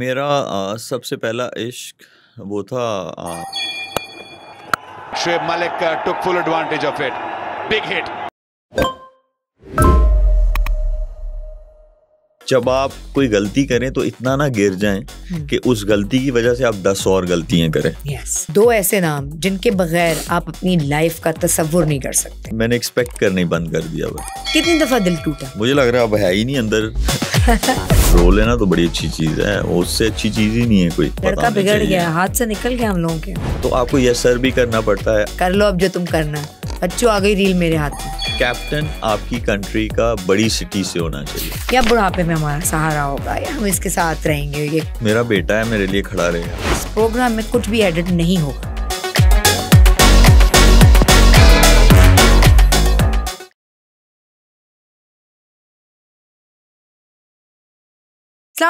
मेरा आ, सबसे पहला इश्क वो था Shoaib Malik took full advantage of it big hit जब आप कोई गलती करें तो इतना ना गिर जाएं हम्म। कि उस गलती की वजह से आप दस और गलतियां करें yes. दो ऐसे नाम जिनके बगैर आप अपनी लाइफ का तस्वुर नहीं कर सकते मैंने एक्सपेक्ट करने बंद कर दिया बस कितनी दफा दिल टूटा मुझे लग रहा है अब है ही नहीं अंदर रो लेना तो बड़ी अच्छी चीज है उससे अच्छी चीज ही नहीं है कोई लड़का बिगड़ गया हाथ से निकल गया हम लोगों के तो आपको यह सर भी करना पड़ता है कर लो अब जो तुम करना बच्चों आ गई रील मेरे हाथ में कैप्टन आपकी कंट्री का बड़ी सिटी से होना चाहिए या बुढ़ापे में हमारा सहारा होगा या हम इसके साथ रहेंगे ये मेरा बेटा है मेरे लिए खड़ा रहेगा इस प्रोग्राम में कुछ भी एडिट नहीं होगा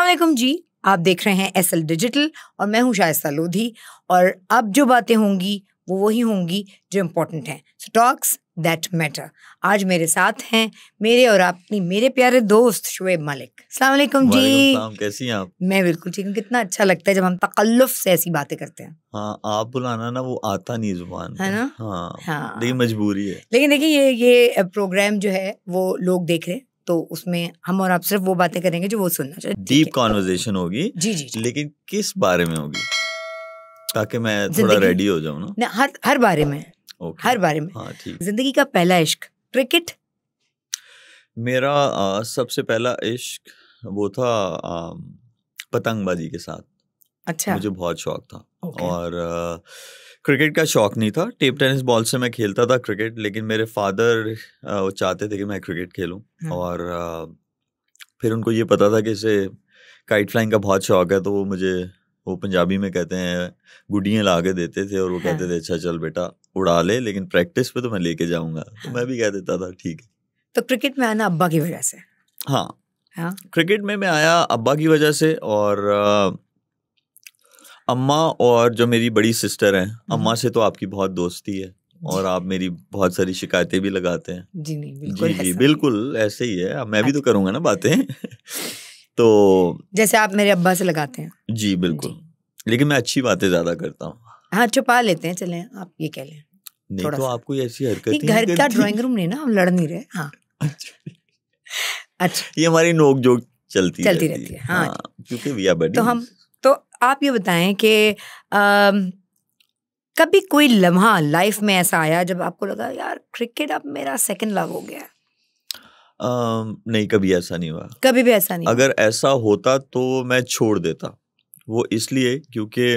अलैक्म जी आप देख रहे हैं एस एल डिजिटल और मैं हूं शायस्ता लोधी और अब जो बातें होंगी वो वही होंगी जो इम्पोर्टेंट हैं सो टॉक्स दैट मैटर आज मेरे साथ हैं मेरे और अपनी मेरे प्यारे दोस्त शुएब मलिक सलामकुम जी कैसी हैं आप मैं बिल्कुल ठीक हूँ कितना अच्छा लगता है जब हम तकल्लुफ से ऐसी बातें करते हैं हाँ आप बुलाना ना वो आता नहीं जुबान है ना हाँ, हाँ। लेकिन मजबूरी है लेकिन देखिए ये ये प्रोग्राम जो है वो लोग देख रहे हैं तो उसमें हम और आप सिर्फ वो बातें करेंगे जो वो सुनना चाहिए डीप कॉन्वर्जेशन होगी जी जी लेकिन किस बारे में होगी ताकि मैं थोड़ा रेडी हो जाऊँ ना हर हर बारे में okay. हर बारे में हाँ, जिंदगी का पहला इश्क क्रिकेट मेरा आ, सबसे पहला इश्क वो था आ, पतंगबाजी के साथ अच्छा मुझे बहुत शौक था okay. और आ, क्रिकेट का शौक नहीं था टेप टेनिस बॉल से मैं खेलता था क्रिकेट लेकिन मेरे फादर वो चाहते थे कि मैं क्रिकेट खेलूं हाँ। और आ, फिर उनको ये पता था कि इसे काइट फ्लाइंग का बहुत शौक है तो वो मुझे वो पंजाबी में कहते हैं गुडियाँ ला के देते थे और वो कहते हाँ। थे अच्छा चल बेटा उड़ा ले लेकिन प्रैक्टिस पे तो मैं लेके जाऊंगा तो मैं हाँ। भी कह देता था ठीक है तो क्रिकेट में आना अब्बा की वजह से हाँ हा? क्रिकेट में मैं आया अब्बा की वजह से और अम्मा और जो मेरी बड़ी सिस्टर हैं अम्मा हम्म। से तो आपकी बहुत दोस्ती है और आप मेरी बहुत सारी शिकायतें भी लगाते हैं जी नहीं बिल्कुल जी जी बिल्कुल ऐसे ही है मैं भी तो अच्छा। करूँगा ना बातें तो जैसे आप मेरे अब्बा से लगाते हैं जी बिल्कुल जी। लेकिन मैं अच्छी बातें ज्यादा करता हूँ हाँ छुपा लेते हैं चले आप ये कह लें नहीं तो आपको ऐसी हरकत घर का ड्राइंग रूम नहीं ना हम लड़ नहीं रहे हाँ अच्छा, अच्छा। ये हमारी नोक जोक चलती चलती रहती है हाँ, हाँ क्योंकि वी आर तो हम तो आप ये बताएं कि कभी कोई लम्हा लाइफ में ऐसा आया जब आपको लगा यार क्रिकेट अब मेरा सेकंड लव हो गया नहीं कभी ऐसा नहीं हुआ कभी भी ऐसा नहीं अगर ऐसा होता तो मैं छोड़ देता वो इसलिए क्योंकि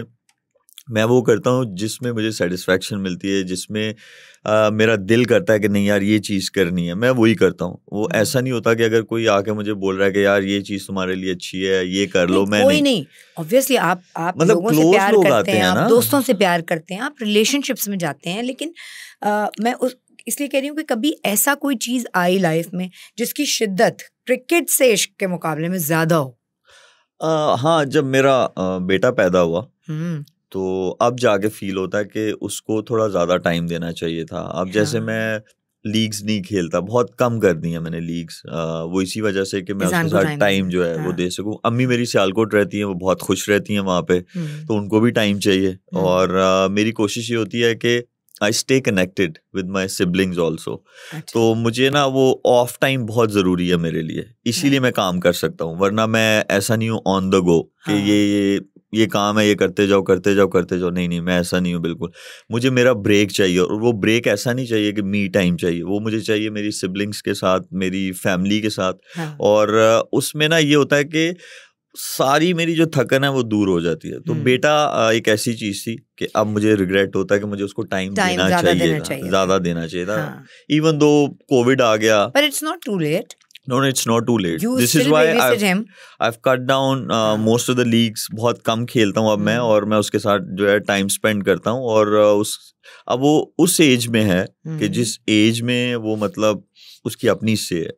मैं वो करता हूँ जिसमें मुझे सेटिस्फेक्शन मिलती है जिसमें मेरा दिल करता है कि नहीं यार ये चीज़ करनी है मैं वही करता हूँ वो हम्म। ऐसा नहीं होता कि अगर कोई आके मुझे बोल रहा है कि यार ये चीज़ तुम्हारे लिए अच्छी है ये कर लो मैं कोई नहीं ऑब्वियसली आप आप मतलब लोगों से प्यार लोग करते हैं, हैं आप दोस्तों से प्यार करते हैं आप रिलेशनशिप्स में जाते हैं लेकिन आ, मैं उस इसलिए कह रही हूँ कि कभी ऐसा कोई चीज़ आई लाइफ में जिसकी शिद्दत क्रिकेट से इश्क के मुकाबले में ज़्यादा हो आ, हाँ जब मेरा बेटा पैदा हुआ हम्म। तो अब जाके फील होता है कि उसको थोड़ा ज़्यादा टाइम देना चाहिए था अब हाँ। जैसे मैं लीग्स नहीं खेलता बहुत कम कर दी है मैंने लीग्स वो इसी वजह से कि मैं उसके साथ टाइम जो है हाँ। वो दे सकूं अम्मी मेरी सियालकोट रहती हैं वो बहुत खुश रहती हैं वहाँ पे हम्म। तो उनको भी टाइम चाहिए हम्म। और आ, मेरी कोशिश ये होती है कि I stay connected with my siblings also तो मुझे ना वो ऑफ टाइम बहुत ज़रूरी है मेरे लिए इसीलिए हाँ। मैं काम कर सकता हूँ वरना मैं ऐसा नहीं हूँ ऑन द गो कि ये हाँ। ये ये काम है ये करते जाओ करते जाओ करते जाओ नहीं नहीं मैं ऐसा नहीं हूँ बिल्कुल मुझे मेरा ब्रेक चाहिए और वो ब्रेक ऐसा नहीं चाहिए कि मी टाइम चाहिए वो मुझे चाहिए मेरी सिबलिंग्स के साथ मेरी फैमिली के साथ हाँ। और उसमें ना ये होता है कि सारी मेरी जो थकन है वो दूर हो जाती है तो हम्म। बेटा एक ऐसी चीज थी कि अब मुझे रिग्रेट होता है कि मुझे उसको टाइम देना चाहिए ज्यादा देना चाहिए था इवन दो कोविड आ गया but it's not too late No, no, it's not too late. You This is why I've, I've cut down uh, हाँ। most of the leagues. बहुत कम खेलता हूँ अब मैं हम्म। और मैं उसके साथ जो है टाइम स्पेंड करता हूँ और उस अब वो उस एज में है कि हम्म। जिस एज में वो मतलब उसकी अपनी से है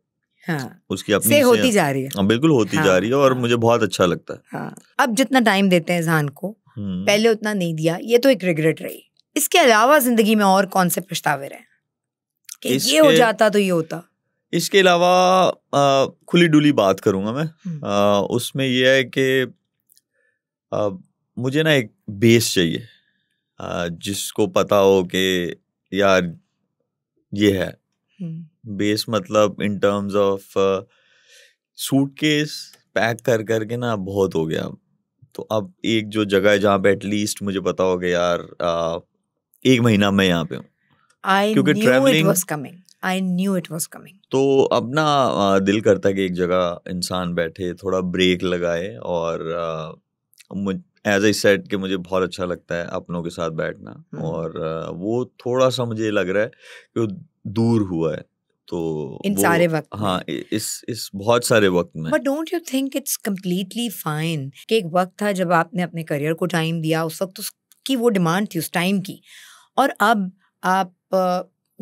हाँ, उसकी अपनी से होती जा रही है हाँ, बिल्कुल होती हाँ, जा रही है और हाँ, मुझे बहुत अच्छा लगता है हाँ, अब जितना टाइम देते हैं जान को हम्म। पहले उतना नहीं दिया ये तो एक रिग्रेट रही इसके अलावा जिंदगी में और कौन से पछतावे रहे कि ये हो जाता तो ये होता इसके अलावा खुली डुली बात करूंगा मैं आ, हम्म। उसमें यह है कि मुझे ना एक बेस चाहिए आ, जिसको पता हो कि यार ये है हम्म। बेस मतलब in terms of suitcase pack कर करके ना बहुत हो गया तो अब एक जो जगह है जहाँ पे एटलीस्ट मुझे पता हो गया यार आ, एक महीना मैं यहाँ पे हूँ क्योंकि travelling I knew it was coming. तो अपना दिल करता कि एक जगह इंसान बैठे थोड़ा ब्रेक लगाए और एज आई सेट कि मुझे बहुत अच्छा लगता है अपनों के साथ बैठना hmm. और आ, वो थोड़ा सा मुझे लग रहा है कि दूर हुआ है तो इन सारे वक्त हाँ इस इस बहुत सारे वक्त में but don't you think it's completely fine कि एक वक्त था जब आपने अपने करियर को टाइम दिया उस वक्त उसकी वो डिमांड थी उस टाइम की और अब आप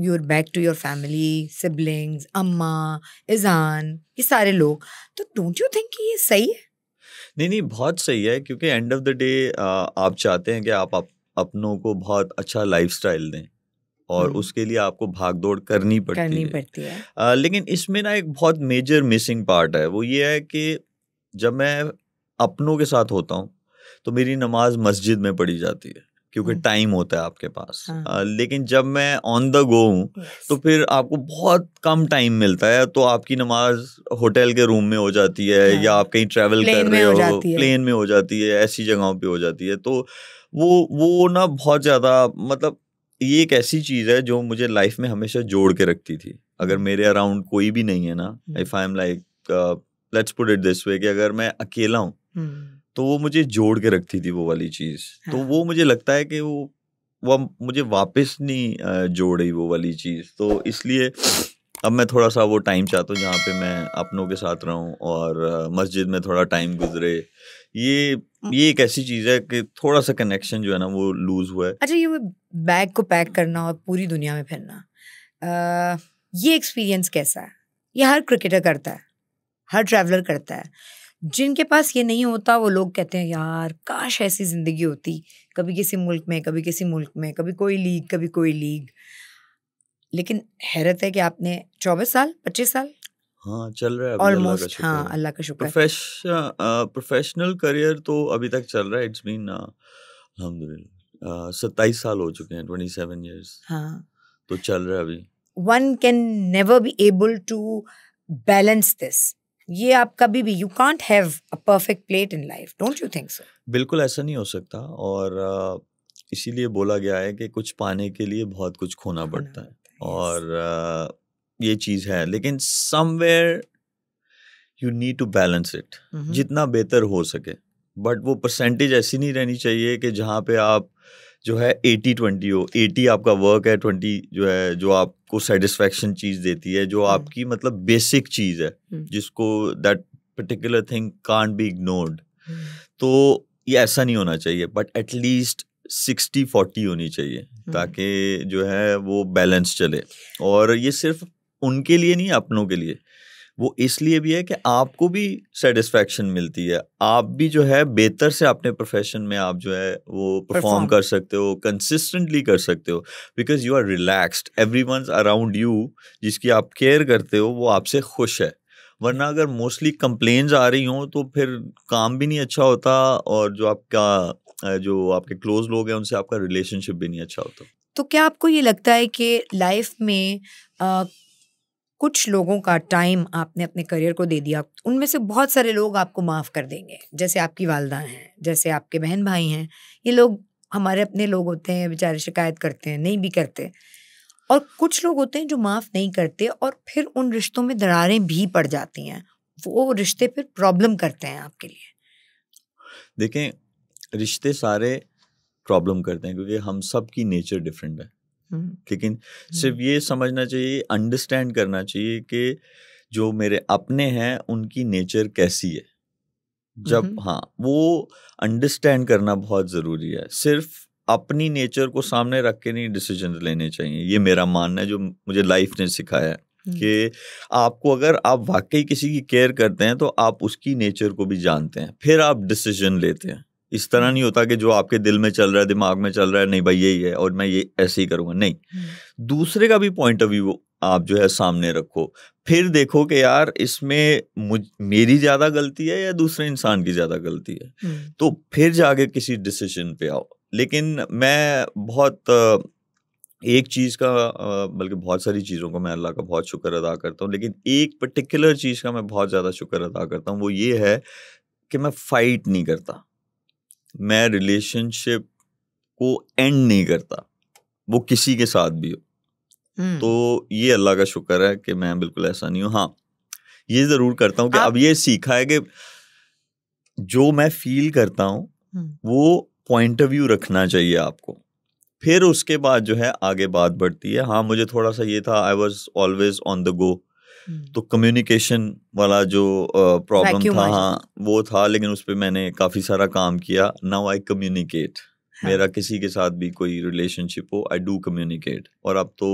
you are back to your family siblings अम्मा इजान ये सारे लोग तो डोंट यू थिंक ये सही है नहीं नहीं बहुत सही है क्योंकि एंड ऑफ द डे आप चाहते हैं कि आप, आप अपनों को बहुत अच्छा लाइफ दें और उसके लिए आपको भाग दौड़ करनी पड़ती करनी है, पड़ती है। आ, लेकिन इसमें ना एक बहुत मेजर मिसिंग पार्ट है वो ये है कि जब मैं अपनों के साथ होता हूँ तो मेरी नमाज मस्जिद में पढ़ी जाती है क्योंकि टाइम होता है आपके पास हाँ। आ, लेकिन जब मैं ऑन द गो हूँ तो फिर आपको बहुत कम टाइम मिलता है तो आपकी नमाज होटल के रूम में हो जाती है हाँ। या आप कहीं ट्रैवल कर रहे हो प्लेन में हो जाती है ऐसी जगहों पे हो जाती है तो वो वो ना बहुत ज़्यादा मतलब ये एक ऐसी चीज है जो मुझे लाइफ में हमेशा जोड़ के रखती थी अगर हम्म। मेरे अराउंड कोई भी नहीं है ना if I am like let's put it this way कि अगर मैं अकेला हूँ हम्म। तो वो मुझे जोड़ के रखती थी वो वाली चीज तो हाँ. तो वो मुझे लगता है कि वो वो मुझे वापस नहीं जोड़ रही वो वाली चीज तो इसलिए अब मैं थोड़ा सा वो टाइम चाहता हूँ जहाँ पे मैं अपनों के साथ रहूँ और मस्जिद में थोड़ा टाइम गुजरे ये हाँ। ये एक ऐसी चीज है कि थोड़ा सा कनेक्शन जो है ना वो लूज हुआ है अच्छा ये बैग को पैक करना और पूरी दुनिया में फिरना ये एक्सपीरियंस कैसा है ये हर क्रिकेटर करता है हर ट्रैवलर करता है जिनके पास ये नहीं होता वो लोग कहते हैं यार काश ऐसी ज़िंदगी होती कभी किसी मुल्क में कभी किसी मुल्क में कभी कोई लीग कभी कोई लीग लेकिन हैरत है कि आपने चौबीस साल पच्चीस साल हाँ चल रहा है ऑलमोस्ट हाँ अल्लाह का शुक्र प्रोफेशनल करियर तो अभी तक चल रहा है इट्स बीन अलहमदुल्ला सत्ताईस साल हो चुके हैं ट्वेंटी सेवन ईयर्स हाँ तो चल रहा है अभी one can never be able to balance this ये आप कभी भी you can't have a perfect plate in life don't you think so बिल्कुल ऐसा नहीं हो सकता और इसीलिए बोला गया है कि कुछ पाने के लिए बहुत कुछ खोना पड़ता है और ये चीज़ है लेकिन somewhere you need to balance it जितना बेहतर हो सके बट वो परसेंटेज ऐसी नहीं रहनी चाहिए कि जहाँ पे आप जो है एटी ट्वेंटी हो एटी आपका वर्क है ट्वेंटी जो है जो आपको सेटिस्फेक्शन चीज़ देती है जो हम्म। आपकी मतलब बेसिक चीज़ है हम्म। जिसको that particular thing can't be ignored तो ये ऐसा नहीं होना चाहिए बट एटलीस्ट सिक्सटी फोर्टी होनी चाहिए हम्म। ताकि जो है वो बैलेंस चले और ये सिर्फ उनके लिए नहीं अपनों के लिए वो इसलिए भी है कि आपको भी सेटिस्फेक्शन मिलती है आप भी जो है बेहतर से अपने प्रोफेशन में आप जो है वो परफॉर्म कर सकते हो कंसिस्टेंटली कर सकते हो because you are relaxed everyone around you जिसकी आप केयर करते हो वो आपसे खुश है वरना अगर मोस्टली कंप्लेन्स आ रही हों तो फिर काम भी नहीं अच्छा होता और जो आपका जो आपके क्लोज लोग हैं उनसे आपका रिलेशनशिप भी नहीं अच्छा होता तो क्या आपको ये लगता है कि लाइफ में आ, कुछ लोगों का टाइम आपने अपने करियर को दे दिया उनमें से बहुत सारे लोग आपको माफ़ कर देंगे जैसे आपकी वालदा हैं जैसे आपके बहन भाई हैं ये लोग हमारे अपने लोग होते हैं बेचारे शिकायत करते हैं नहीं भी करते और कुछ लोग होते हैं जो माफ़ नहीं करते और फिर उन रिश्तों में दरारें भी पड़ जाती हैं वो रिश्ते फिर प्रॉब्लम करते हैं आपके लिए देखें रिश्ते सारे प्रॉब्लम करते हैं क्योंकि हम सब की नेचर डिफरेंट है हम्म। लेकिन सिर्फ हम्म। ये समझना चाहिए अंडरस्टैंड करना चाहिए कि जो मेरे अपने हैं उनकी नेचर कैसी है जब हम्म। हाँ वो अंडरस्टैंड करना बहुत ज़रूरी है सिर्फ अपनी नेचर को सामने रख के नहीं डिसीजन लेने चाहिए ये मेरा मानना है जो मुझे लाइफ ने सिखाया है कि आपको अगर आप वाकई किसी की केयर करते हैं तो आप उसकी नेचर को भी जानते हैं फिर आप डिसीजन लेते हैं इस तरह हम्म। नहीं होता कि जो आपके दिल में चल रहा है दिमाग में चल रहा है नहीं भाई यही है और मैं ये ऐसे ही करूँगा नहीं हम्म। दूसरे का भी पॉइंट ऑफ व्यू आप जो है सामने रखो फिर देखो कि यार इसमें मुझ मेरी ज़्यादा गलती है या दूसरे इंसान की ज़्यादा गलती है हम्म। तो फिर जाके किसी डिसीजन पे आओ लेकिन मैं बहुत एक चीज़ का बल्कि बहुत सारी चीज़ों को मैं अल्लाह का बहुत शुक्र अदा करता हूँ लेकिन एक पर्टिकुलर चीज़ का मैं बहुत ज़्यादा शुक्र अदा करता हूँ वो ये है कि मैं फ़ाइट नहीं करता मैं रिलेशनशिप को एंड नहीं करता वो किसी के साथ भी हो हम्म। तो ये अल्लाह का शुक्र है कि मैं बिल्कुल ऐसा नहीं हूँ हाँ ये जरूर करता हूँ कि अब ये सीखा है कि जो मैं फील करता हूँ हम्म। वो पॉइंट ऑफ व्यू रखना चाहिए आपको फिर उसके बाद जो है आगे बात बढ़ती है हाँ मुझे थोड़ा सा ये था I was always on the go हम्म। तो कम्युनिकेशन वाला जो प्रॉब्लम था हाँ वो था लेकिन उस पर मैंने काफ़ी सारा काम किया नाउ आई कम्युनिकेट मेरा किसी के साथ भी कोई रिलेशनशिप हो आई डू कम्युनिकेट और अब तो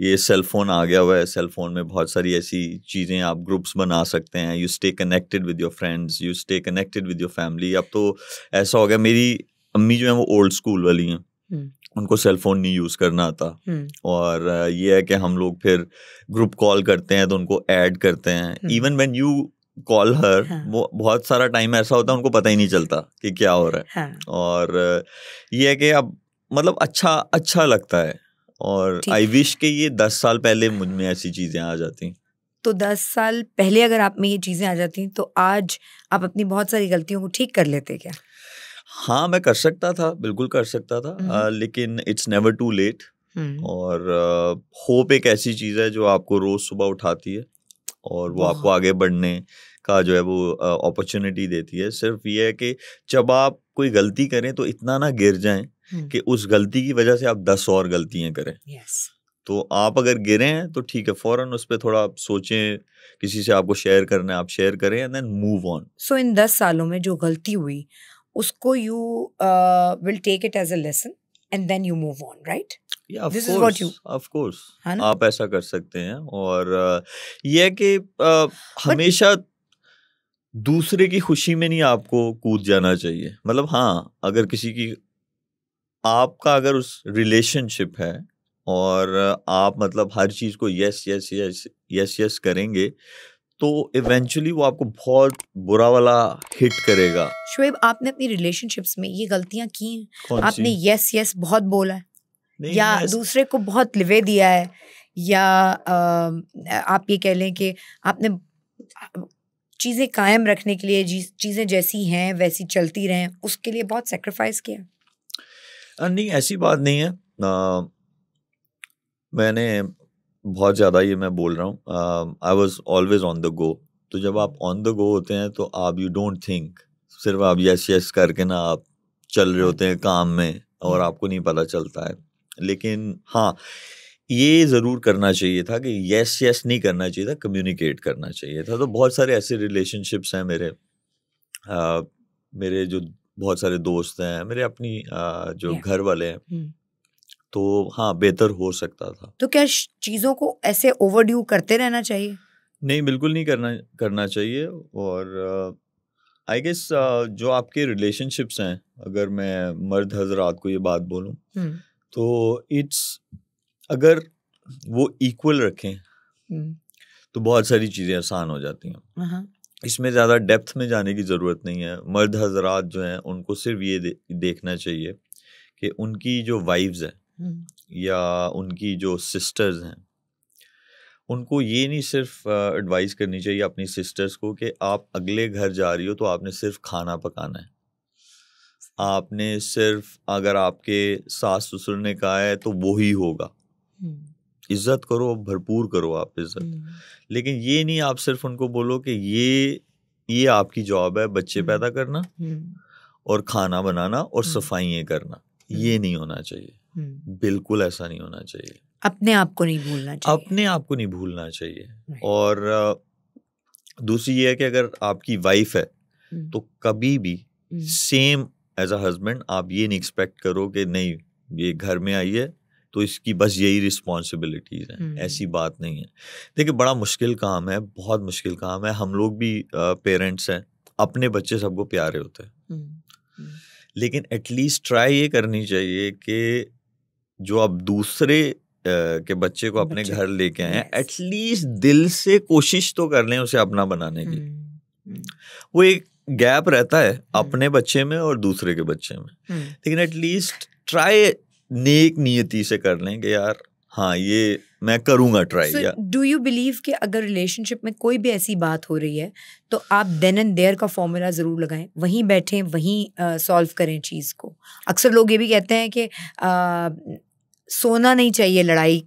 ये सेल फोन आ गया हुआ है सेल फोन में बहुत सारी ऐसी चीज़ें आप ग्रुप्स बना सकते हैं you stay connected with your friends you stay connected with your family अब तो ऐसा हो गया मेरी अम्मी जो है वो ओल्ड स्कूल वाली हैं हम्म। उनको सेल फोन नहीं यूज़ करना आता हम्म। और ये है कि हम लोग फिर ग्रुप कॉल करते हैं तो उनको ऐड करते हैं इवन वेन यू कॉल हर हाँ. वो बहुत सारा टाइम ऐसा होता है उनको पता ही नहीं चलता कि क्या हो रहा है हाँ. और ये है कि अब मतलब अच्छा अच्छा लगता है और आई विश के ये दस साल पहले मुझ में ऐसी चीज़ें आ जाती तो दस साल पहले अगर आप में ये चीज़ें आ जाती तो आज आप अपनी बहुत सारी गलतियों को ठीक कर लेते क्या हाँ मैं कर सकता था बिल्कुल कर सकता था आ, हम्म। लेकिन इट्स नेवर टू लेट और होप एक ऐसी चीज़ है जो आपको रोज़ सुबह उठाती है और वो आपको आगे बढ़ने का जो है वो अपॉर्चुनिटी देती है सिर्फ ये है कि जब आप कोई गलती करें तो इतना ना गिर जाएं हम्म। कि उस गलती की वजह से आप दस और गलतियां करें तो आप अगर गिरे हैं तो ठीक है फौरन उस पर थोड़ा आप सोचें किसी से आपको शेयर करना है आप शेयर करें and then move on so इन दस सालों में जो गलती हुई उसको you will take it as a lesson and then you move on right course आप ऐसा कर सकते हैं और uh, ये कि uh, हमेशा दूसरे की खुशी में नहीं आपको कूद जाना चाहिए मतलब हाँ अगर किसी की आपका अगर उस रिलेशनशिप है और आप मतलब हर चीज़ को yes yes yes yes yes करेंगे तो इवेंचुअली वो आपको बहुत बुरा वाला हिट करेगा शुएब आपने अपनी रिलेशनशिप्स में ये गलतियां की हैं आपने यस यस बहुत बोला है या yes. दूसरे को बहुत लिवे दिया है या आ, आप ये कह लें कि आपने चीज़ें कायम रखने के लिए चीज़ें जैसी हैं वैसी चलती रहें उसके लिए बहुत सेक्रीफाइस किया नहीं ऐसी बात नहीं है आ, मैंने बहुत ज़्यादा ये मैं बोल रहा हूँ I was always on the go तो जब आप ऑन द गो होते हैं तो आप यू डोंट थिंक सिर्फ आप यस यस करके ना आप चल रहे होते हैं काम में और हम्म। आपको नहीं पता चलता है लेकिन हाँ ये ज़रूर करना चाहिए था कि यस यस नहीं करना चाहिए था कम्युनिकेट करना चाहिए था तो बहुत सारे ऐसे रिलेशनशिप्स हैं मेरे आ, मेरे जो बहुत सारे दोस्त हैं मेरे अपनी आ, जो घर वाले हैं हम्म। तो हाँ बेहतर हो सकता था तो क्या चीज़ों को ऐसे ओवरड्यू करते रहना चाहिए नहीं बिल्कुल नहीं करना करना चाहिए और आई uh, गेस uh, जो आपके रिलेशनशिप्स हैं अगर मैं मर्द हजरात को ये बात बोलूँ हम्म। तो इट्स अगर वो इक्वल रखें हम्म। तो बहुत सारी चीज़ें आसान हो जाती हैं हाँ, हाँ। इसमें ज़्यादा डेप्थ में जाने की ज़रूरत नहीं है मर्द हजरात जो हैं उनको सिर्फ ये दे, देखना चाहिए कि उनकी जो वाइफ्स हैं हम्म। या उनकी जो सिस्टर्स हैं उनको ये नहीं सिर्फ एडवाइस करनी चाहिए अपनी सिस्टर्स को कि आप अगले घर जा रही हो तो आपने सिर्फ खाना पकाना है आपने सिर्फ अगर आपके सास ससुर ने कहा है तो वो ही होगा हम्म। इज्जत करो भरपूर करो आप इज्जत हम्म। लेकिन ये नहीं आप सिर्फ उनको बोलो कि ये ये आपकी जॉब है बच्चे पैदा करना और खाना बनाना और सफाइयाँ करना ये नहीं होना चाहिए हम्म। बिल्कुल ऐसा नहीं होना चाहिए अपने आप को नहीं भूलना चाहिए अपने आप को नहीं भूलना चाहिए और दूसरी ये है कि अगर आपकी वाइफ है हम्म। तो कभी भी सेम एज अ हस्बैंड आप ये नहीं एक्सपेक्ट करो कि नहीं ये घर में आई है तो इसकी बस यही रिस्पॉन्सिबिलिटीज़ हैं हम्म। ऐसी बात नहीं है देखिए बड़ा मुश्किल काम है बहुत मुश्किल काम है हम लोग भी पेरेंट्स हैं अपने बच्चे सबको प्यारे होते हैं लेकिन एटलीस्ट ट्राई ये करनी चाहिए कि जो आप दूसरे के बच्चे को अपने घर लेके आए एटलीस्ट दिल से कोशिश तो कर लें उसे अपना बनाने की हम्म, हम्म। वो एक गैप रहता है हम्म। अपने बच्चे में और दूसरे के बच्चे में लेकिन एटलीस्ट ट्राई नेक नियति से कर लें कि यार हाँ ये मैं करूँगा ट्राई या डू यू बिलीव कि अगर रिलेशनशिप में कोई भी ऐसी बात हो रही है तो आप देन एंड देयर का फॉर्मूला ज़रूर लगाएं वहीं बैठें वहीं सॉल्व करें चीज़ को अक्सर लोग ये भी कहते हैं कि सोना नहीं चाहिए लड़ाई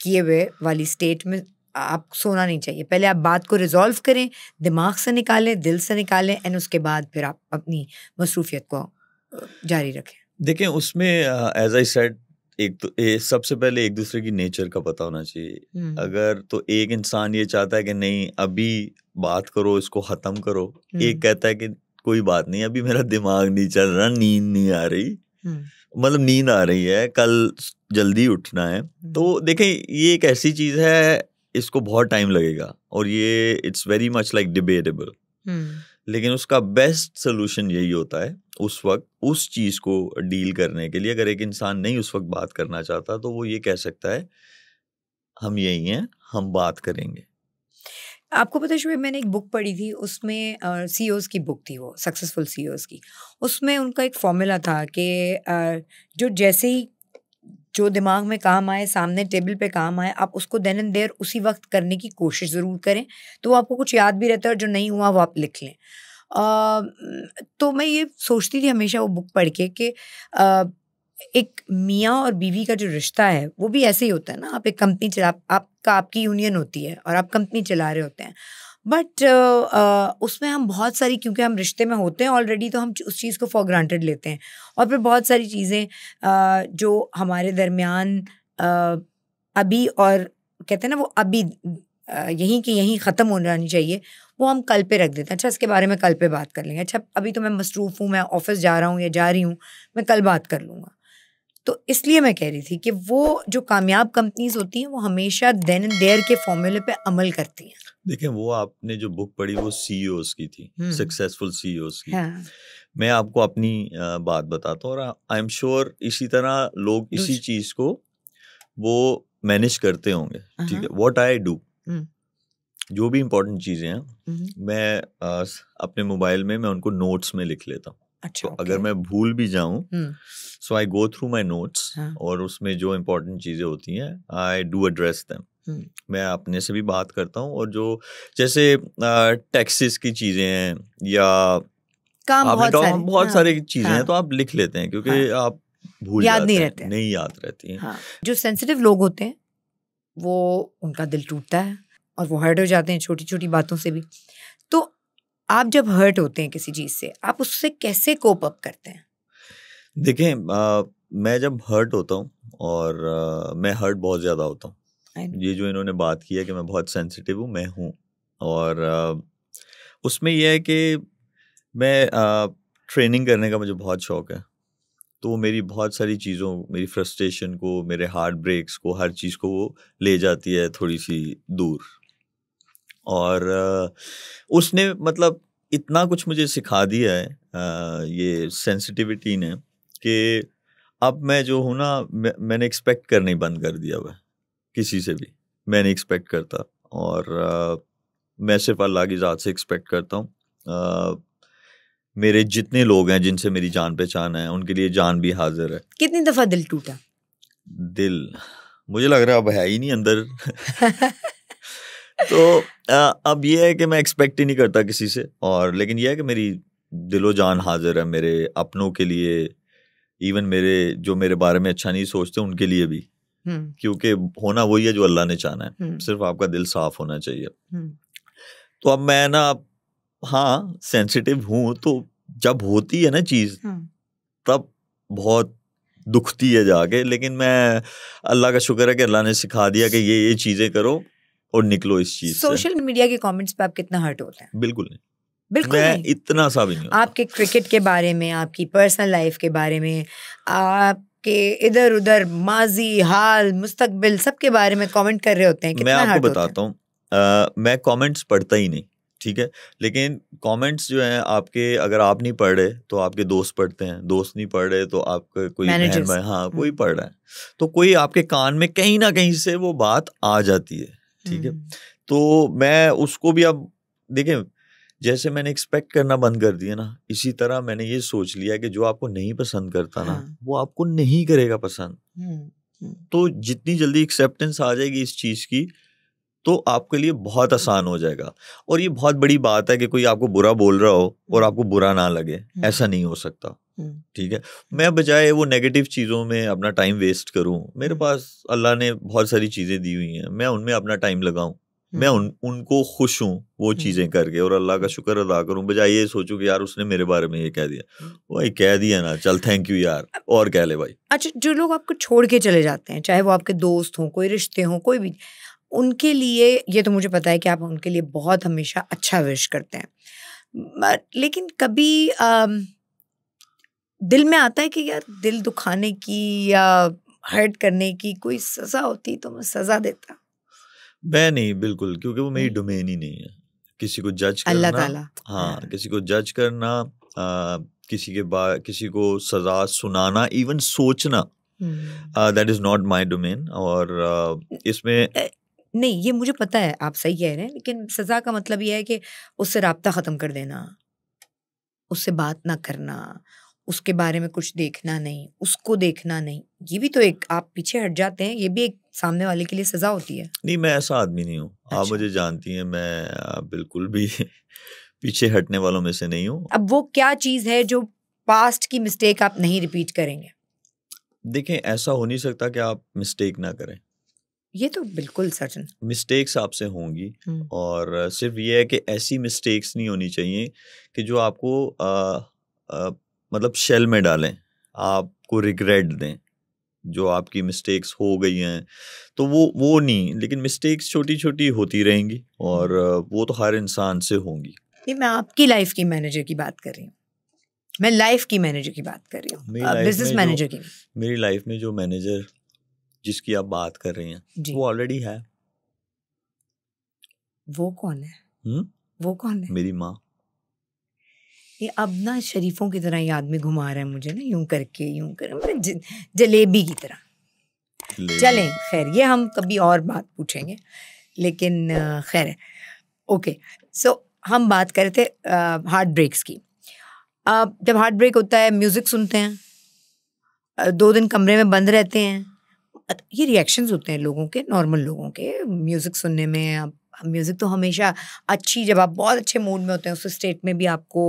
किए हुए वाली स्टेट में आप सोना नहीं चाहिए पहले आप बात को रिजॉल्व करें दिमाग से निकालें दिल से निकालें एंड उसके बाद फिर आप अपनी मसरूफियत को जारी रखें देखें उसमें एज आई सेड एक तो ए, सबसे पहले एक दूसरे की नेचर का पता होना चाहिए हम्म। अगर तो एक इंसान ये चाहता है कि नहीं अभी बात करो इसको ख़त्म करो एक हम्म। कहता है कि कोई बात नहीं अभी मेरा दिमाग नहीं चल रहा नींद नहीं आ रही हम्म। मतलब नींद आ रही है कल जल्दी उठना है तो देखें ये एक ऐसी चीज़ है इसको बहुत टाइम लगेगा और ये it's very much like debatable लेकिन उसका बेस्ट सोल्यूशन यही होता है उस वक्त उस चीज़ को डील करने के लिए अगर एक इंसान नहीं उस वक्त बात करना चाहता तो वो ये कह सकता है हम यही हैं हम बात करेंगे आपको पता शुभ मैंने एक बुक पढ़ी थी उसमें सी uh, e की बुक थी वो सक्सेसफुल सी e की उसमें उनका एक फॉर्मूला था कि uh, जो जैसे ही जो दिमाग में काम आए सामने टेबल पे काम आए आप उसको देन एंड देर उसी वक्त करने की कोशिश ज़रूर करें तो आपको कुछ याद भी रहता है और जो नहीं हुआ वो आप लिख लें uh, तो मैं ये सोचती थी हमेशा वो बुक पढ़ के कि uh, एक मियाँ और बीवी का जो रिश्ता है वो भी ऐसे ही होता है ना आप एक कंपनी चला आपका आपकी यूनियन होती है और आप कंपनी चला रहे होते हैं बट uh, uh, उसमें हम बहुत सारी क्योंकि हम रिश्ते में होते हैं ऑलरेडी तो हम उस चीज़ को फॉर ग्रांटेड लेते हैं और फिर बहुत सारी चीज़ें uh, जो हमारे दरमियान अभी और कहते हैं ना वो अभी यहीं के यहीं ख़त्म हो जानी चाहिए वो हम कल पे रख देते हैं अच्छा इसके बारे में कल पे बात कर लेंगे अच्छा अभी तो मैं मसरूफ़ हूँ मैं ऑफ़िस जा रहा हूँ या जा रही हूँ मैं कल बात कर लूँगा तो इसलिए मैं कह रही थी कि वो जो कामयाब कंपनीज होती हैं वो हमेशा देन एंड देयर के फॉर्मूले पे अमल करती हैं देखें वो आपने जो बुक पढ़ी वो सीईओ e की थी सक्सेसफुल हम्म। सीईओस e की हाँ। मैं आपको अपनी बात बताता हूँ और आई एम श्योर इसी तरह लोग इसी चीज को वो मैनेज करते होंगे ठीक है वॉट आई डू जो भी इम्पोर्टेंट चीज़ें हैं हम्म। मैं आ, अपने मोबाइल में मैं उनको नोट्स में लिख लेता हूँ अच्छा, तो okay. अगर मैं भूल भी जाऊं सो आई गो थ्रू माई नोट्स और उसमें जो इम्पोर्टेंट चीजें होती हैं आई डू एड्रेस दैम मैं अपने से भी बात करता हूं और जो जैसे टैक्सेस की चीजें हैं या काम बहुत, सारे, बहुत हाँ, सारी चीजें हाँ, हैं तो आप लिख लेते हैं क्योंकि हाँ, आप भूल याद नहीं रहते नहीं याद रहती हैं हाँ, जो सेंसिटिव लोग होते हैं वो उनका दिल टूटता है और वो हर्ट हो जाते हैं छोटी छोटी बातों से भी आप जब हर्ट होते हैं किसी चीज़ से आप उससे कैसे कोप अप करते हैं देखें आ, मैं जब हर्ट होता हूँ और आ, मैं हर्ट बहुत ज़्यादा होता हूँ ये जो इन्होंने बात की है कि मैं बहुत सेंसिटिव हूँ मैं हूँ और आ, उसमें यह है कि मैं आ, ट्रेनिंग करने का मुझे बहुत शौक है तो मेरी बहुत सारी चीज़ों मेरी फ्रस्ट्रेशन को मेरे हार्ट ब्रेक्स को हर चीज़ को वो ले जाती है थोड़ी सी दूर और उसने मतलब इतना कुछ मुझे सिखा दिया है ये सेंसिटिविटी ने कि अब मैं जो हूँ ना मैं, मैंने एक्सपेक्ट करना ही बंद कर दिया वह किसी से भी मैं नहीं एक्सपेक्ट करता और आ, मैं सिर्फ अल्लाह की ज़ात से एक्सपेक्ट करता हूँ मेरे जितने लोग हैं जिनसे मेरी जान पहचान है उनके लिए जान भी हाजिर है कितनी दफ़ा दिल टूटा दिल मुझे लग रहा है अब है ही नहीं अंदर तो आ, अब ये है कि मैं एक्सपेक्ट ही नहीं करता किसी से और लेकिन यह है कि मेरी दिलो जान हाजिर है मेरे अपनों के लिए इवन मेरे जो मेरे बारे में अच्छा नहीं सोचते उनके लिए भी हम्म। क्योंकि होना वही है जो अल्लाह ने चाहना है हम्म। सिर्फ आपका दिल साफ होना चाहिए हम्म। तो अब मैं ना हाँ सेंसिटिव हूँ तो जब होती है ना चीज़ हाँ। तब बहुत दुखती है जाके लेकिन मैं अल्लाह का शुक्र है कि अल्लाह ने सिखा दिया कि ये ये चीज़ें करो और निकलो इस चीज सोशल मीडिया के कमेंट्स पे आप कितना हर्ट होते हैं बिल्कुल नहीं बिल्कुल मैं इतना सा भी नहीं आपके क्रिकेट के बारे में आपकी पर्सनल लाइफ के बारे में आपके इधर उधर माजी हाल मुस्तकबिल सबके बारे में कमेंट कर रहे होते हैं कितना मैं आपको बताता हूँ मैं कमेंट्स पढ़ता ही नहीं ठीक है लेकिन कमेंट्स जो हैं आपके अगर आप नहीं पढ़ रहे तो आपके दोस्त पढ़ते हैं दोस्त नहीं पढ़ रहे तो आपके कोई हाँ कोई हम्म। पढ़ रहा है तो कोई आपके कान में कहीं ना कहीं से वो बात आ जाती है ठीक है हम्म। तो मैं उसको भी अब देखें जैसे मैंने एक्सपेक्ट करना बंद कर दिया ना इसी तरह मैंने ये सोच लिया कि जो आपको नहीं पसंद करता ना हाँ। वो आपको नहीं करेगा पसंद हम्म, हम्म। तो जितनी जल्दी एक्सेप्टेंस आ जाएगी इस चीज की तो आपके लिए बहुत आसान हो जाएगा और ये बहुत बड़ी बात है कि कोई आपको बुरा बोल रहा हो हम्म। और आपको बुरा ना लगे हम्म। ऐसा नहीं हो सकता हम्म। ठीक है मैं बजाय वो नेगेटिव चीज़ों में अपना टाइम वेस्ट करूं मेरे पास अल्लाह ने बहुत सारी चीज़ें दी हुई हैं मैं उनमें अपना टाइम लगाऊं मैं उन उनको खुश हूँ वो चीज़ें करके और अल्लाह का शुक्र अदा करूँ बजाय ये सोचू कि यार उसने मेरे बारे में ये कह दिया भाई कह दिया ना चल थैंक यू यार और कह ले भाई अच्छा जो लोग आपको छोड़ के चले जाते हैं चाहे वो आपके दोस्त हों कोई रिश्ते हों कोई भी उनके लिए ये तो मुझे पता है कि आप उनके लिए बहुत हमेशा अच्छा विश करते हैं लेकिन कभी आ, दिल में आता है कि यार दिल दुखाने की या हर्ट करने की कोई सज़ा होती तो मैं सज़ा देता मैं नहीं बिल्कुल क्योंकि वो मेरी डोमेन ही नहीं है किसी को जज करना अल्लाह ताला हाँ, हाँ किसी को जज करना आ, किसी के बाद किसी को सजा सुनाना इवन सोचना that is not my domain और uh, इसमें नहीं ये मुझे पता है आप सही कह रहे हैं लेकिन सज़ा का मतलब ये है कि उससे रबता ख़त्म कर देना उससे बात ना करना उसके बारे में कुछ देखना नहीं उसको देखना नहीं ये भी तो एक आप पीछे हट जाते हैं ये भी एक सामने वाले के लिए सज़ा होती है नहीं मैं ऐसा आदमी नहीं हूँ अच्छा। आप मुझे जानती हैं मैं बिल्कुल भी पीछे हटने वालों में से नहीं हूँ अब वो क्या चीज़ है जो पास्ट की मिस्टेक आप नहीं रिपीट करेंगे देखें ऐसा हो नहीं सकता कि आप मिस्टेक ना करें ये तो बिल्कुल सर्जन मिस्टेक्स आपसे होंगी हम्म। और सिर्फ ये है कि ऐसी मिस्टेक्स नहीं होनी चाहिए कि जो आपको आ, आ, मतलब शेल में डालें आपको रिग्रेट दें जो आपकी मिस्टेक्स हो गई हैं तो वो वो नहीं लेकिन मिस्टेक्स छोटी छोटी होती रहेंगी और हम्म। वो तो हर इंसान से होंगी ये मैं आपकी लाइफ की मैनेजर की बात कर रही हूँ मैं लाइफ की मैनेजर की बात कर रही हूँ बिजनेस मैनेजर की मेरी लाइफ में जो मैनेजर जिसकी आप बात कर रही हैं वो ऑलरेडी है वो कौन है हुँ? वो कौन है मेरी माँ ये अब ना शरीफों की तरह याद में घुमा रहा है मुझे ना यूं करके यूं कर जलेबी की तरह चलें खैर ये हम कभी और बात पूछेंगे लेकिन खैर ओके सो हम बात कर रहे थे हार्ट ब्रेक्स की आ, जब हार्ट ब्रेक होता है म्यूज़िक सुनते हैं दो दिन कमरे में बंद रहते हैं ये रिएक्शंस होते हैं लोगों के नॉर्मल लोगों के म्यूज़िक सुनने में आप म्यूज़िक तो हमेशा अच्छी जब आप बहुत अच्छे मूड में होते हैं उस स्टेट में भी आपको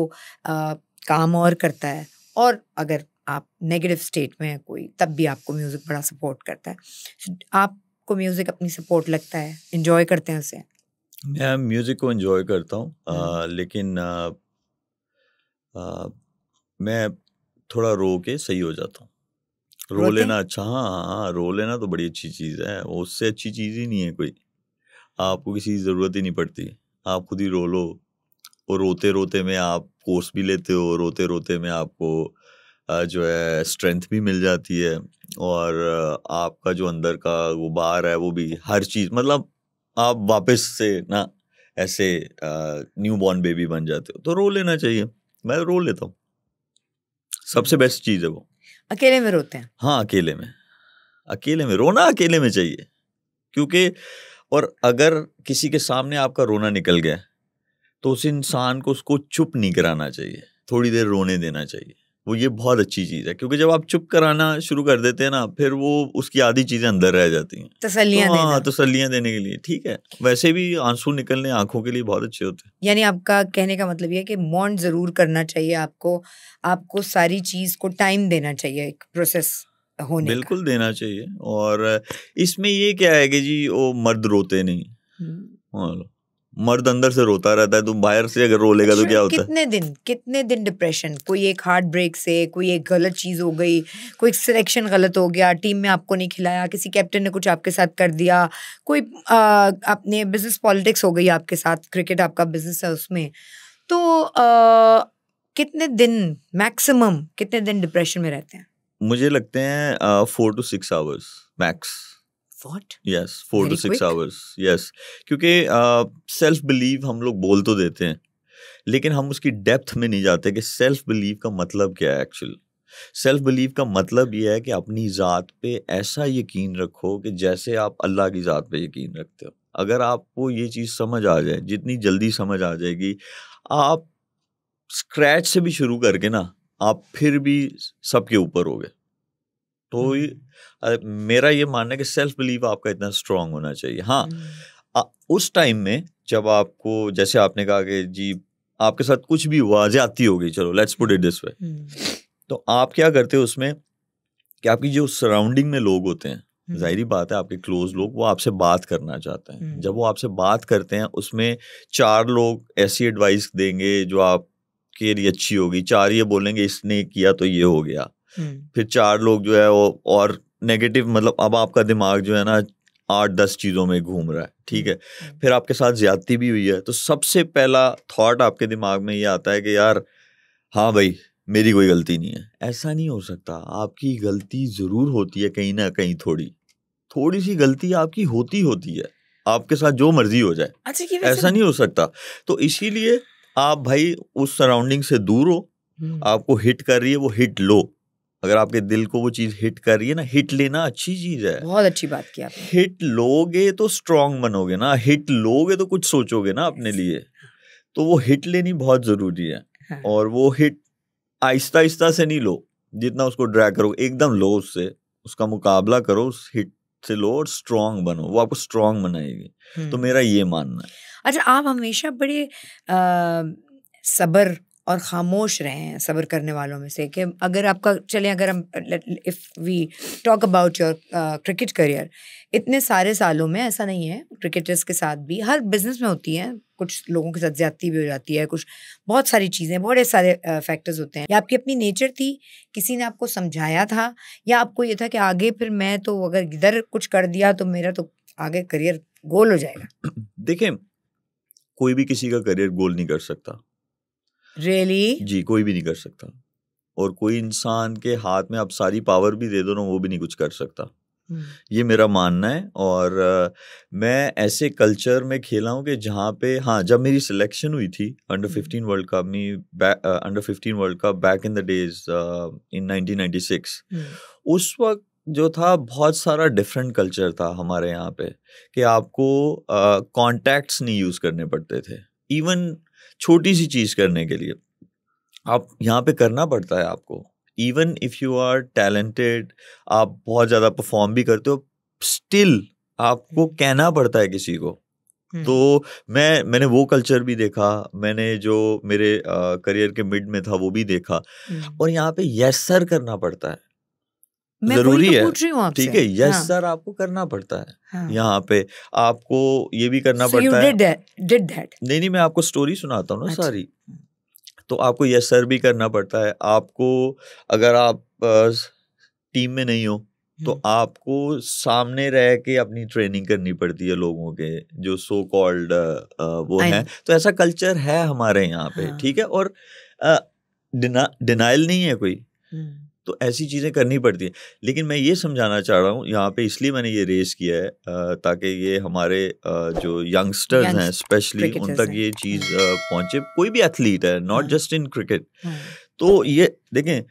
आ, काम और करता है और अगर आप नेगेटिव स्टेट में हैं कोई तब भी आपको म्यूज़िक बड़ा सपोर्ट करता है आपको म्यूज़िक अपनी सपोर्ट लगता है इन्जॉय करते हैं उसे मैं म्यूज़िक को इन्जॉय करता हूँ हम्म। लेकिन आ, आ, मैं थोड़ा रो के सही हो जाता हूँ रो लेना अच्छा हाँ, हाँ हाँ रो लेना तो बड़ी अच्छी चीज़ है उससे अच्छी चीज़ ही नहीं है कोई आपको किसी की ज़रूरत ही नहीं पड़ती आप खुद ही रो लो और रोते रोते में आप कोर्स भी लेते हो रोते रोते में आपको जो है स्ट्रेंथ भी मिल जाती है और आपका जो अंदर का वो बाहर है वो भी हर चीज़ मतलब आप वापस से ना ऐसे न्यू बॉर्न बेबी बन जाते हो तो रो लेना चाहिए मैं रो लेता हूँ सबसे बेस्ट चीज़ है वो अकेले में रोते हैं हाँ अकेले में अकेले में रोना अकेले में चाहिए क्योंकि और अगर किसी के सामने आपका रोना निकल गया तो उस इंसान को उसको चुप नहीं कराना चाहिए थोड़ी देर रोने देना चाहिए वो ये बहुत अच्छी चीज़ है क्योंकि जब आप चुप कराना शुरू कर देते हैं ना फिर वो उसकी आधी चीज़ें अंदर रह जाती हैं तसलियां तो हाँ तसलियां देने के लिए ठीक है वैसे भी आंसू निकलने आंखों के लिए बहुत अच्छे होते हैं यानी आपका कहने का मतलब ये कि मौन ज़रूर करना चाहिए आपको आपको सारी चीज़ को टाइम देना चाहिए एक प्रोसेस होने बिल्कुल देना चाहिए और इसमें ये क्या है कि जी वो मर्द रोते नहीं हम्म। हाँ, मर्द अंदर से रोता रहता है तो बाहर से अगर रोलेगा तो अच्छा, क्या होता है कितने दिन कितने दिन डिप्रेशन कोई एक हार्ट ब्रेक से कोई एक गलत चीज़ हो गई कोई सिलेक्शन गलत हो गया टीम में आपको नहीं खिलाया किसी कैप्टन ने कुछ आपके साथ कर दिया कोई आ, आपने बिजनेस पॉलिटिक्स हो गई आपके साथ क्रिकेट आपका बिजनेस है उसमें तो आ, कितने दिन मैक्सिमम कितने दिन डिप्रेशन में रहते हैं मुझे लगते हैं four to six hours max what yes four to six hours yes क्योंकि सेल्फ बिलीव हम लोग बोल तो देते हैं लेकिन हम उसकी डेप्थ में नहीं जाते कि सेल्फ बिलीव का मतलब क्या है एक्चुअल सेल्फ बिलीव का मतलब यह है कि अपनी ज़ात पे ऐसा यकीन रखो कि जैसे आप अल्लाह की ज़ात पे यकीन रखते हो अगर आपको ये चीज़ समझ आ जाए जितनी जल्दी समझ आ जाएगी आप स्क्रैच से भी शुरू करके ना आप फिर भी सबके ऊपर हो गए तो हम्म। मेरा ये मानना है कि सेल्फ बिलीव आपका इतना स्ट्रांग होना चाहिए हाँ हम्म। उस टाइम में जब आपको जैसे आपने कहा कि जी आपके साथ कुछ भी हुआ जाती होगी चलो let's put it this way तो आप क्या करते हो उसमें कि आपकी जो सराउंडिंग में लोग होते हैं हम्म। जाहिर बात है आपके क्लोज लोग वो आपसे बात करना चाहते हैं जब वो आपसे बात करते हैं उसमें चार लोग ऐसी एडवाइस देंगे जो आपके लिए अच्छी होगी चार ये बोलेंगे इसने किया तो ये हो गया हम्म। फिर चार लोग जो है वो और नेगेटिव मतलब अब आपका दिमाग जो है ना आठ दस चीज़ों में घूम रहा है ठीक है हम्म, हम्म। फिर आपके साथ ज्यादती भी हुई है तो सबसे पहला थॉट आपके दिमाग में ये आता है कि यार हाँ भाई मेरी कोई गलती नहीं है ऐसा नहीं हो सकता आपकी गलती ज़रूर होती है कहीं ना कहीं थोड़ी थोड़ी सी गलती आपकी होती होती है आपके साथ जो मर्जी हो जाए अच्छा ऐसा नहीं हो सकता तो इसीलिए आप भाई उस सराउंडिंग से दूर हो आपको हिट कर रही है वो हिट लो अगर आपके दिल को वो चीज हिट कर रही है ना हिट लेना अच्छी चीज है बहुत अच्छी बात की आपने हिट लोगे तो स्ट्रांग बनोगे ना हिट लोगे तो कुछ सोचोगे ना अपने लिए तो वो हिट लेनी बहुत जरूरी है हाँ। और वो हिट आहिस्ता आहिस्ता से नहीं लो जितना उसको ड्रैग करो एकदम लो उससे उसका मुकाबला करो उस हिट से लो और स्ट्रांग बनो वो आपको स्ट्रांग बनाएगी तो हम्म। मेरा ये मानना है अच्छा आप हमेशा बड़े सबर और खामोश रहे हैं सब्र करने वालों में से कि अगर आपका चले अगर हम if we talk about your cricket career इतने सारे सालों में ऐसा नहीं है क्रिकेटर्स के साथ भी हर बिजनेस में होती है कुछ लोगों के साथ ज्यादती भी हो जाती है कुछ बहुत सारी चीज़ें बड़े सारे फैक्टर्स uh, होते हैं या आपकी अपनी नेचर थी किसी ने आपको समझाया था या आपको ये था कि आगे फिर मैं तो अगर इधर कुछ कर दिया तो मेरा तो आगे करियर गोल हो जाएगा देखें कोई भी किसी का करियर गोल नहीं कर सकता really? जी कोई भी नहीं कर सकता और कोई इंसान के हाथ में आप सारी पावर भी दे दो ना वो भी नहीं कुछ कर सकता हम्म। ये मेरा मानना है और आ, मैं ऐसे कल्चर में खेला हूँ कि जहाँ पे हाँ जब मेरी सिलेक्शन हुई थी अंडर फिफ्टीन वर्ल्ड कप मी under fifteen world cup back in the days in nineteen उस वक्त जो था बहुत सारा डिफरेंट कल्चर था हमारे यहाँ पे कि आपको कॉन्टैक्ट्स नहीं यूज़ करने पड़ते थे इवन छोटी सी चीज़ करने के लिए आप यहाँ पे करना पड़ता है आपको even if you are talented आप बहुत ज़्यादा परफॉर्म भी करते हो स्टिल आपको हम्म। कहना पड़ता है किसी को तो हम्म। मैं मैंने वो कल्चर भी देखा मैंने जो मेरे करियर के मिड में था वो भी देखा हम्म। और यहाँ पे यस सर करना पड़ता है जरूरी तो है ठीक है यस हाँ. सर आपको करना पड़ता है हाँ. यहाँ पे आपको ये भी करना so पड़ता है did that. नहीं नहीं मैं आपको स्टोरी सुनाता हूँ ना सारी अच्छा। तो आपको यस सर भी करना पड़ता है आपको अगर आप टीम में नहीं हो तो हम्म। आपको सामने रह के अपनी ट्रेनिंग करनी पड़ती है लोगों के जो सो कॉल्ड वो हैं तो ऐसा कल्चर है हमारे यहाँ पे हाँ। ठीक हाँ. है और डिनाइल नहीं है कोई हम्म। तो ऐसी चीज़ें करनी पड़ती हैं लेकिन मैं ये समझाना चाह रहा हूँ यहाँ पे इसलिए मैंने ये रेस किया है ताकि ये हमारे जो यंगस्टर्स Young, हैं स्पेशली उन तक ये चीज़ हम्म। पहुँचे कोई भी एथलीट है नॉट जस्ट इन क्रिकेट तो ये देखें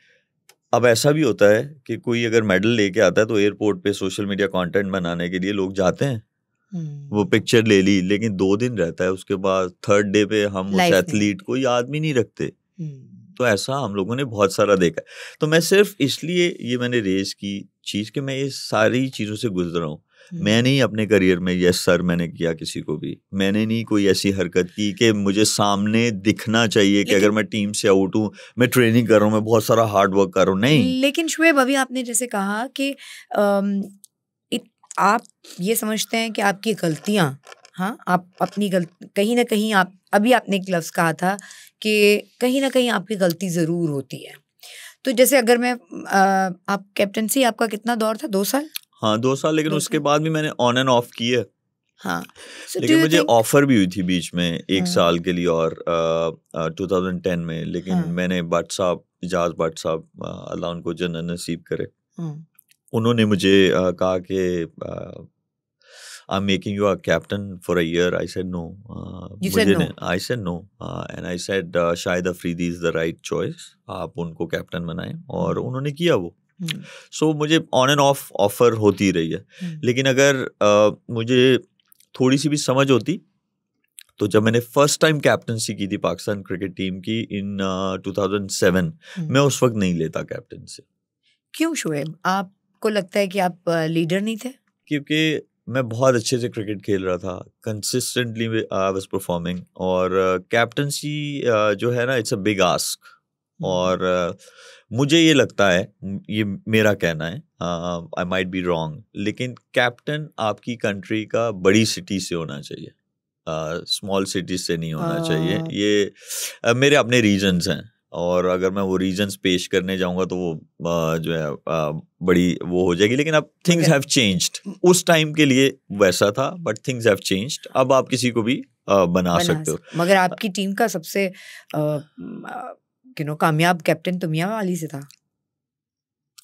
अब ऐसा भी होता है कि कोई अगर मेडल लेके आता है तो एयरपोर्ट पे सोशल मीडिया कंटेंट बनाने के लिए लोग जाते हैं वो पिक्चर हम्म। ले ली लेकिन दो दिन रहता है उसके बाद थर्ड डे पे हम उस एथलीट को याद भी नहीं रखते हम्म। तो ऐसा हम लोगों ने बहुत सारा देखा तो मैं सिर्फ इसलिए ये मैंने रेज की चीज़ कि मैं ये सारी चीज़ों से गुजर रहा हूँ मैंने ही अपने करियर में यस सर मैंने किया किसी को भी मैंने नहीं कोई ऐसी हरकत की कि मुझे सामने दिखना चाहिए कि अगर मैं टीम से आउट हूँ मैं ट्रेनिंग कर रहा हूँ मैं बहुत सारा हार्ड वर्क कर रहा हूँ नहीं लेकिन शुएब अभी आपने जैसे कहा कि आप ये समझते हैं कि आपकी गलतियाँ हाँ आप अपनी गलती कहीं ना कहीं आप अभी आपने एक लफ्ज़ कहा था कि कहीं ना कहीं आपकी गलती ज़रूर होती है तो जैसे अगर मैं आ, आप कैप्टनसी आपका कितना दौर था दो साल हाँ दो साल लेकिन दो उसके बाद भी मैंने ऑन एंड ऑफ की हाँ लेकिन मुझे ऑफर भी हुई थी बीच में एक हाँ. साल के लिए और टू थाउजेंड टेन में लेकिन हाँ. मैंने भट्ट साहब इजाज भट्ट साहब अल्लाह उनको जन्नत नसीब करे हाँ. उन्होंने मुझे कहा कि I'm making you a captain for a year. I said no. Uh, you said no. I said no. Uh, and I said uh, शायद Afridi is the right choice आप उनको कैप्टन बनाएं और hmm. उन्होंने किया वो सो hmm. so, मुझे ऑन एंड ऑफ ऑफर होती रही है hmm. लेकिन अगर uh, मुझे थोड़ी सी भी समझ होती तो जब मैंने फर्स्ट टाइम कैप्टनसी की थी पाकिस्तान क्रिकेट टीम की इन uh, 2007 मैं उस वक्त नहीं लेता कैप्टनसी क्यों शोएब आपको लगता है कि आप लीडर uh, नहीं थे क्योंकि मैं बहुत अच्छे से क्रिकेट खेल रहा था कंसिस्टेंटली आई वॉज परफॉर्मिंग और कैप्टनसी uh, uh, जो है ना इट्स अ बिग आस्क और uh, मुझे ये लगता है ये मेरा कहना है आई माइट बी रॉन्ग लेकिन कैप्टन आपकी कंट्री का बड़ी सिटी से होना चाहिए स्मॉल uh, सिटीज से नहीं होना चाहिए हाँ। ये uh, मेरे अपने रीजंस हैं और अगर मैं वो रीजंस पेश करने जाऊंगा तो वो जो है बड़ी वो हो जाएगी लेकिन अब थिंग्स हैव चेंज्ड उस टाइम के लिए वैसा था बट थिंग्स हैव चेंज्ड अब आप किसी को भी आ, बना, बना सकते हो मगर आपकी टीम का सबसे नो कामयाब कैप्टन तुमिया तो वाली से था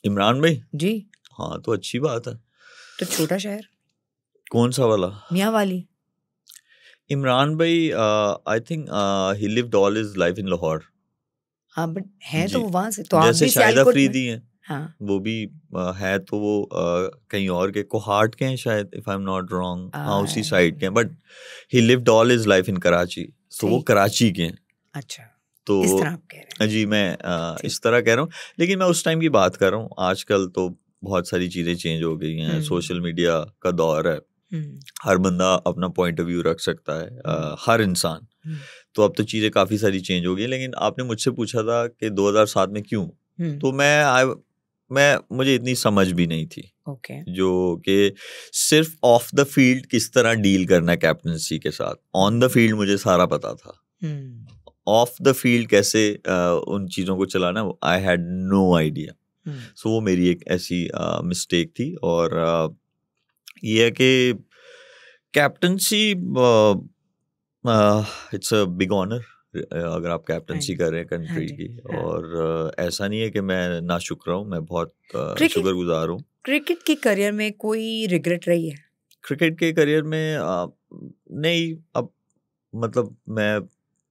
इमरान भाई जी हाँ तो अच्छी बात है तो छोटा शहर कौन सा वाला मियाँ वाली इमरान भाई I think he lived all his life in Lahore हाँ बट है तो वहां से तो जैसे हाँ वो भी आ, है तो वो आ, कहीं और के कोहाट के हैं शायद if I am not wrong हाँ उसी साइड के हैं but he lived all his life in Karachi वो कराची के हैं अच्छा तो जी मैं इस तरह कह रहा हूँ लेकिन मैं उस टाइम की बात कर रहा हूँ आजकल तो बहुत सारी चीज़ें चेंज हो गई हैं सोशल हम्म। मीडिया का दौर है हम्म। हर बंदा अपना पॉइंट ऑफ व्यू रख सकता है आ, हम्म। हर इंसान तो अब तो चीज़ें काफ़ी सारी चेंज हो गई लेकिन आपने मुझसे पूछा था कि 2007 में क्यों तो मैं आई मैं मुझे इतनी समझ भी नहीं थी ओके okay. जो कि सिर्फ ऑफ द फील्ड किस तरह डील करना है कैप्टनसी के साथ ऑन द फील्ड मुझे सारा पता था ऑफ द फील्ड कैसे आ, उन चीज़ों को चलाना I had no idea so वो मेरी एक ऐसी मिस्टेक थी और आ, ये है कि captaincy it's a big honour अगर आप कैप्टनसी हाँ कर रहे हैं कंट्री हाँ की हाँ। और uh, ऐसा नहीं है कि मैं ना शुक्र हूँ मैं बहुत uh, शुक्र गुजार हूँ क्रिकेट के करियर में कोई रिग्रेट रही है क्रिकेट के करियर में नहीं अब मतलब मैं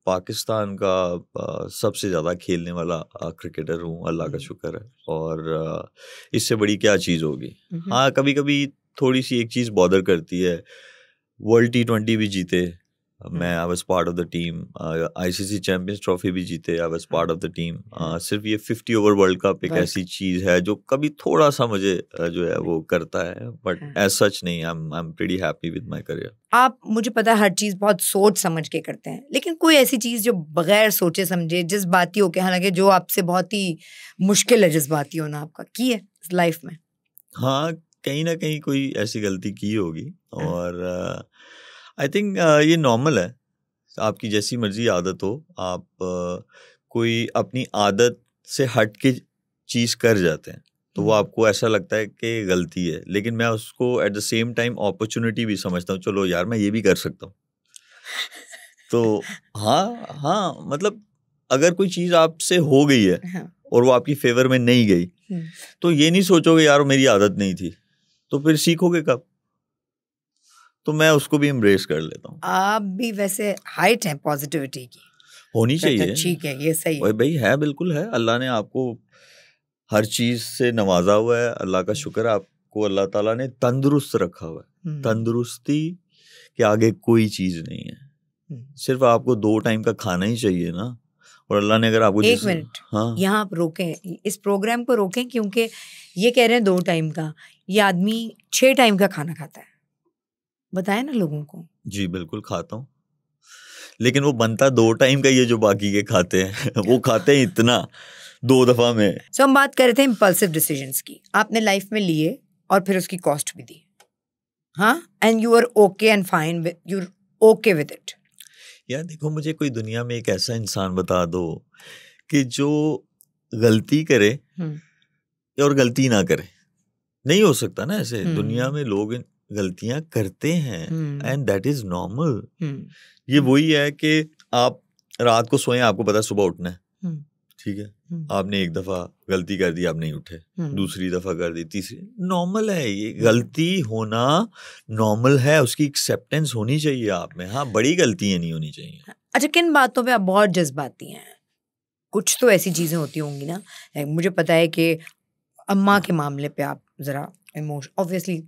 पाकिस्तान का सबसे ज़्यादा खेलने वाला क्रिकेटर हूँ अल्लाह का हम्म। शुक्र है और इससे बड़ी क्या चीज़ होगी हम्म। हाँ कभी कभी थोड़ी सी एक चीज़ बॉदर करती है वर्ल्ड टी ट्वेंटी भी जीते Uh, hmm. मैं I was part of the team I C C Champions Trophy भी जीते I was part of the team सिर्फ ये फिफ्टी ओवर वर्ल्ड कप एक ऐसी चीज़ है जो कभी थोड़ा सा मुझे uh, जो है वो hmm. करता है बट एज सच नहीं I I am pretty happy with my career आप मुझे पता है हर चीज़ बहुत सोच समझ के करते हैं लेकिन कोई ऐसी चीज़ जो बगैर सोचे समझे जिस जज्बाती हो के हालांकि जो आपसे बहुत ही मुश्किल है जिस जज्बाती होना आपका की है लाइफ में हाँ कहीं ना कहीं कोई ऐसी गलती की होगी hmm. और ah, uh, I think uh, ये नॉर्मल है आपकी जैसी मर्जी आदत हो आप uh, कोई अपनी आदत से हट के चीज़ कर जाते हैं तो वो हम्म। आपको ऐसा लगता है कि गलती है लेकिन मैं उसको at the same time opportunity भी समझता हूँ चलो यार मैं ये भी कर सकता हूँ तो हाँ हाँ मतलब अगर कोई चीज़ आपसे हो गई है हाँ। और वो आपकी फेवर में नहीं गई हम्म। तो ये नहीं सोचोगे यार मेरी आदत नहीं थी तो फिर सीखोगे कब तो मैं उसको भी इम्ब्रेस कर लेता हूँ आप भी वैसे हाइट है पॉजिटिविटी की होनी अच्छा, चाहिए ठीक है ये सही है भाई है बिल्कुल है अल्लाह ने आपको हर चीज से नवाजा हुआ है अल्लाह का शुक्र आपको अल्लाह ताला ने तंदुरुस्त रखा हुआ है हम्म। तंदुरुस्ती के आगे कोई चीज नहीं है हम्म। सिर्फ आपको दो टाइम का खाना ही चाहिए ना और अल्लाह ने अगर आपको एक मिनट हाँ यहाँ आप रोकें इस प्रोग्राम को रोकें क्योंकि ये कह रहे हैं दो टाइम का ये आदमी छः टाइम का खाना खाता है बताए ना लोगों को जी बिल्कुल खाता हूँ लेकिन वो बनता दो टाइम का ये जो बाकी के खाते हैं वो खाते हैं इतना दो दफा में सो हम बात कर रहे थे इम्पल्सिव डिसीजन की आपने लाइफ में लिए और फिर उसकी कॉस्ट भी दी हाँ and you are okay and fine you are okay with it यार देखो मुझे कोई दुनिया में एक ऐसा इंसान बता दो कि जो गलती करे हम्म। और गलती ना करे नहीं हो सकता ना ऐसे हम्म। दुनिया में लोग गलतियां करते हैं एंड दैट इज नॉर्मल ये वही है कि आप रात को सोए आपको पता सुबह उठना है ठीक है आपने एक दफा गलती कर दी आप नहीं उठे दूसरी दफा कर दी तीसरी नॉर्मल है ये गलती होना नॉर्मल है उसकी एक्सेप्टेंस होनी चाहिए आप में हाँ बड़ी गलतियां नहीं होनी चाहिए हाँ, अच्छा किन बातों पे आप बहुत जज्बाती हैं कुछ तो ऐसी चीजें होती होंगी ना मुझे पता है कि अम्मा के मामले पे आप जरा इमोशन ऑब्वियसली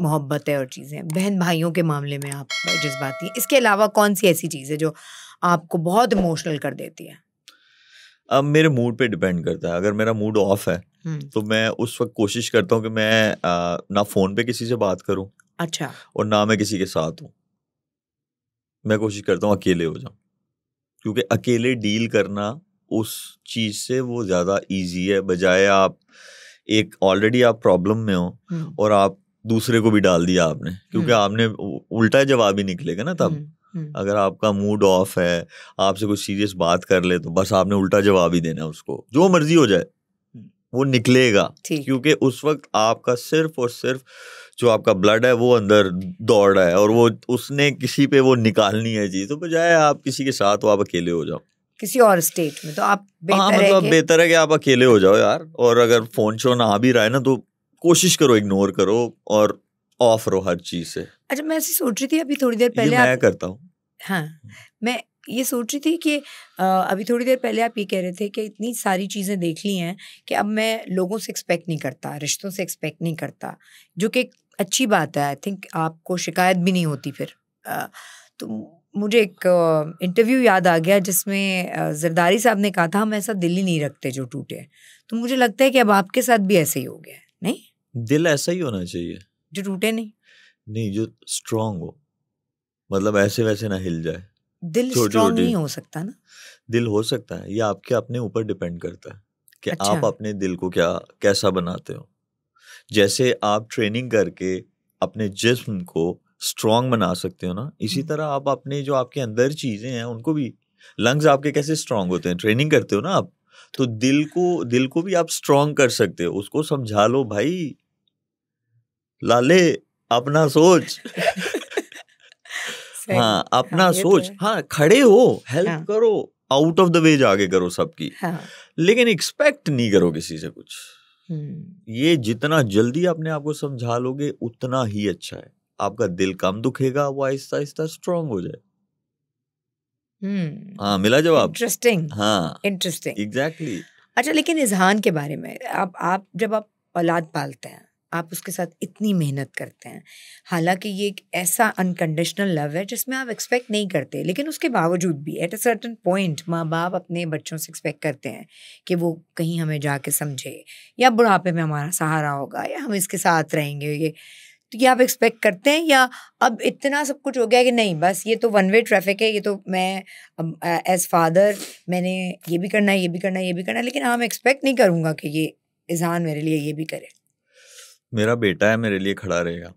मोहब्बत है और चीज़ें बहन भाइयों के मामले में आप जज्बाती इसके अलावा कौन सी ऐसी चीज़ है जो आपको बहुत इमोशनल कर देती है अब मेरे मूड पे डिपेंड करता है अगर मेरा मूड ऑफ है हम्म। तो मैं उस वक्त कोशिश करता हूँ कि मैं आ, ना फोन पे किसी से बात करूँ अच्छा और ना मैं किसी के साथ हूँ मैं कोशिश करता हूँ अकेले हो जाऊँ क्योंकि अकेले डील करना उस चीज़ से वो ज़्यादा ईजी है बजाय आप एक ऑलरेडी आप प्रॉब्लम में हो हम्म। और आप दूसरे को भी डाल दिया आपने क्योंकि हम्म। आपने उल्टा जवाब ही निकलेगा ना तब हम्म, अगर आपका मूड ऑफ है आपसे कुछ सीरियस बात कर ले तो बस आपने उल्टा जवाब ही देना उसको जो मर्जी हो जाए वो निकलेगा क्योंकि उस वक्त आपका सिर्फ और सिर्फ जो आपका ब्लड है वो अंदर दौड़ रहा है और वो उसने किसी पे वो निकालनी है चीज़ तो बजाय आप किसी के साथ हो आप अकेले हो जाओ किसी और स्टेट में तो आप हाँ, बेहतर हाँ मतलब है है कि आप अकेले हो जाओ यार और अगर फोन शोन आ भी रहा है ना तो कोशिश करो इग्नोर करो और ऑफ रहो हर चीज से अच्छा मैं ऐसी सोच रही थी अभी थोड़ी देर पहले मैं आप... करता हूँ हाँ हम्म। मैं ये सोच रही थी कि अभी थोड़ी देर पहले आप ये कह रहे थे कि इतनी सारी चीज़ें देख ली हैं कि अब मैं लोगों से एक्सपेक्ट नहीं करता रिश्तों से एक्सपेक्ट नहीं करता जो कि अच्छी बात है आई थिंक आपको शिकायत भी नहीं होती फिर तो मुझे एक इंटरव्यू याद आ गया जिसमें जरदारी साहब ने कहा था हम ऐसा दिल ही नहीं रखते जो टूटे तो मुझे लगता है कि अब आपके साथ भी ऐसे ही हो गया नहीं दिल ऐसा ही होना चाहिए जो टूटे नहीं नहीं जो स्ट्रांग हो मतलब ऐसे वैसे ना हिल जाए दिल स्ट्रांग नहीं हो सकता ना दिल हो सकता है ये आपके अपने ऊपर डिपेंड करता है कि अच्छा। आप अपने दिल को क्या कैसा बनाते हो जैसे आप ट्रेनिंग करके अपने जिस्म को स्ट्रांग बना सकते हो ना इसी हम्म। तरह आप अपने जो आपके अंदर चीजें हैं उनको भी लंग्स आपके कैसे स्ट्रांग होते हैं ट्रेनिंग करते हो ना आप तो दिल को दिल को भी आप स्ट्रांग कर सकते हो उसको समझा लो भाई लाले अपना सोच हाँ अपना हाँ, तो सोच हाँ खड़े हो हेल्प हाँ. करो आउट ऑफ द वे जाके करो सबकी हाँ. लेकिन एक्सपेक्ट नहीं करो किसी से कुछ हम्म। ये जितना जल्दी अपने आप को समझा लोगे उतना ही अच्छा है आपका दिल कम दुखेगा वो आहिस्ता आहिस्ता स्ट्रांग हो जाए हम्म हाँ मिला जवाब इंटरेस्टिंग हाँ इंटरेस्टिंग एग्जैक्टली exactly. अच्छा लेकिन इजहान के बारे में आप आप जब आप औलाद पालते हैं आप उसके साथ इतनी मेहनत करते हैं हालांकि ये एक ऐसा अनकंडीशनल लव है जिसमें आप एक्सपेक्ट नहीं करते लेकिन उसके बावजूद भी एट अ सर्टन पॉइंट माँ बाप अपने बच्चों से एक्सपेक्ट करते हैं कि वो कहीं हमें जाके समझे या बुढ़ापे में हमारा सहारा होगा या हम इसके साथ रहेंगे ये तो ये आप एक्सपेक्ट करते हैं या अब इतना सब कुछ हो गया कि नहीं बस ये तो वन वे ट्रैफिक है ये तो मैं एज फादर मैंने ये भी करना है ये भी करना है ये भी करना है लेकिन हाँ मैं एक्सपेक्ट नहीं करूँगा कि ये इजहान मेरे लिए ये भी करे मेरा बेटा है मेरे लिए खड़ा रहेगा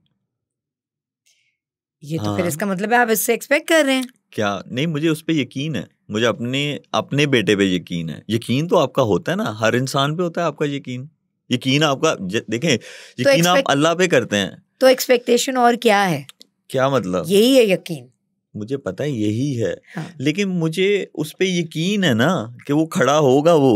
ये हाँ। तो फिर हाँ। इसका मतलब है आप इससे एक्सपेक्ट कर रहे हैं क्या नहीं मुझे उस पर यकीन है मुझे अपने अपने बेटे पे यकीन है यकीन तो आपका होता है ना हर इंसान पे होता है आपका यकीन यकीन आपका देखें तो यकीन तो आप अल्लाह पे करते हैं तो एक्सपेक्टेशन और क्या है क्या मतलब यही है यकीन मुझे पता है यही है हाँ। लेकिन मुझे उस पर यकीन है ना कि वो खड़ा होगा वो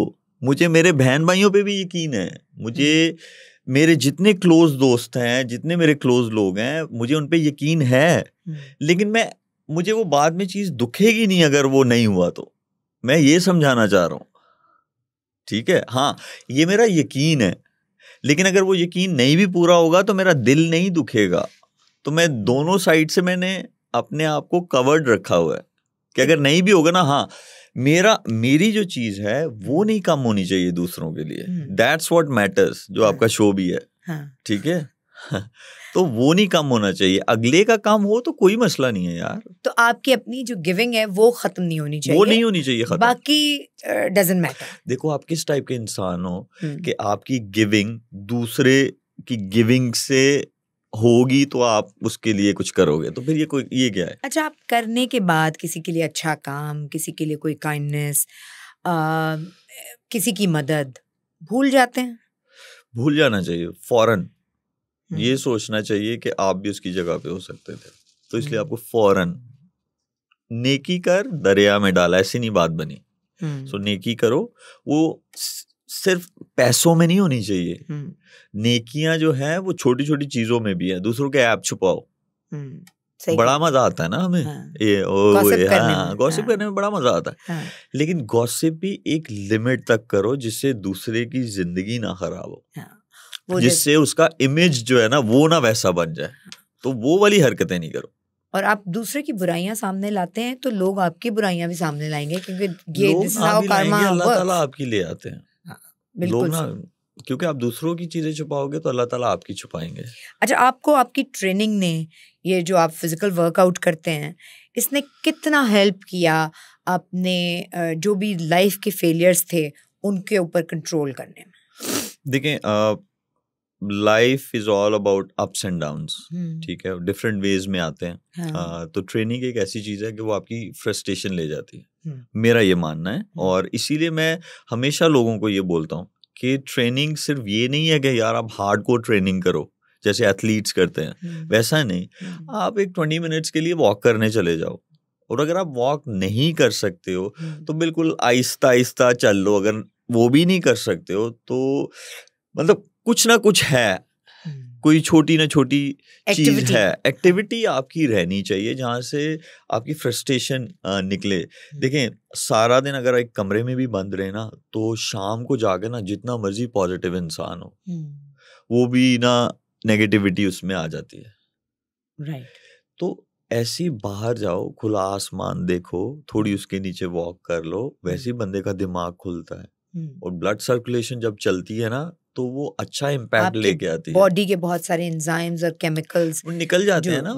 मुझे मेरे बहन भाइयों पे भी यकीन है मुझे हम्म। मेरे जितने क्लोज दोस्त हैं जितने मेरे क्लोज लोग हैं मुझे उन पर यकीन है हम्म। लेकिन मैं मुझे वो बाद में चीज़ दुखेगी नहीं अगर वो नहीं हुआ तो मैं ये समझाना चाह रहा हूँ ठीक है हाँ ये मेरा यकीन है लेकिन अगर वो यकीन नहीं भी पूरा होगा तो मेरा दिल नहीं दुखेगा तो मैं दोनों साइड से मैंने अपने आप को कवर्ड रखा हुआ है कि अगर नहीं भी होगा ना हाँ मेरा मेरी जो चीज है वो नहीं कम होनी चाहिए दूसरों के लिए दैट्स वॉट मैटर्स जो आपका शो हाँ। भी है हाँ। ठीक है तो वो नहीं कम होना चाहिए अगले का काम हो तो कोई मसला नहीं है यार तो आपकी अपनी जो गिविंग है वो खत्म नहीं होनी चाहिए वो नहीं होनी चाहिए खत्म बाकी डजंट uh, मैटर देखो आप किस टाइप के इंसान हो हम्म। कि आपकी गिविंग दूसरे की गिविंग से होगी तो आप उसके लिए कुछ करोगे तो फिर ये कोई ये क्या है अच्छा आप करने के बाद किसी के लिए अच्छा काम किसी के लिए कोई काइंडनेस किसी की मदद भूल जाते हैं भूल जाना चाहिए फौरन हम्म। ये सोचना चाहिए कि आप भी उसकी जगह पे हो सकते थे तो इसलिए हम्म। आपको फौरन नेकी कर दरिया में डाला ऐसी नहीं बात बनी हम्म। सो नेकी करो वो सिर्फ पैसों में नहीं होनी चाहिए नेकियां जो है वो छोटी छोटी चीजों में भी है दूसरों के ऐप छुपाओ बड़ा मजा आता है ना हमें हाँ। ये ओ गॉसिप हाँ, हाँ। करने में बड़ा मजा आता है हाँ। लेकिन गॉसिप भी एक लिमिट तक करो जिससे दूसरे की जिंदगी ना खराब हो हाँ। जिससे उसका इमेज जो है ना वो ना वैसा बन जाए तो वो वाली हरकतें नहीं करो और आप दूसरे की बुराइयां सामने लाते हैं तो लोग आपकी बुराइयां भी सामने लाएंगे क्योंकि ये अल्लाह ताला आपकी ले आते हैं हाँ, लोग ना क्योंकि आप दूसरों की चीजें छुपाओगे तो अल्लाह ताला आपकी छुपाएंगे अच्छा आपको आपकी ट्रेनिंग ने ये जो आप फिजिकल वर्कआउट करते हैं इसने कितना हेल्प किया आपने जो भी लाइफ के फेलियर्स थे उनके ऊपर कंट्रोल करने में देखें life is all about ups and down ठीक है डिफरेंट वेज में आते हैं हाँ. आ, तो ट्रेनिंग एक ऐसी चीज है कि वो आपकी फ्रस्ट्रेशन ले जाती है हुँ. Hmm. मेरा ये मानना है हुँ. Hmm. और इसीलिए मैं हमेशा लोगों को ये बोलता हूँ कि ट्रेनिंग सिर्फ ये नहीं है कि यार आप हार्ड कोर ट्रेनिंग करो जैसे एथलीट्स करते हैं hmm. वैसा नहीं आप एक ट्वेंटी मिनट्स के लिए वॉक करने चले जाओ और अगर आप वॉक नहीं कर सकते हो तो बिल्कुल आहिस्ता आहिस्ता चल लो अगर वो भी नहीं कर सकते हो तो मतलब कुछ ना कुछ है हम्म। कोई छोटी ना छोटी चीज है एक्टिविटी आपकी रहनी चाहिए जहाँ से आपकी फ्रस्ट्रेशन निकले हम्म। देखें सारा दिन अगर एक कमरे में भी बंद रहे ना तो शाम को जाके ना जितना मर्जी पॉजिटिव इंसान हो हम्म। वो भी ना नेगेटिविटी उसमें आ जाती है राइट right. तो ऐसी बाहर जाओ खुला आसमान देखो थोड़ी उसके नीचे वॉक कर लो वैसे ही बंदे का दिमाग खुलता है और ब्लड सर्कुलेशन जब चलती है ना तो वो अच्छा इम्पैक्ट लेके आती है बॉडी के बहुत सारे एंजाइम्स और केमिकल्स निकल जाते हैं ना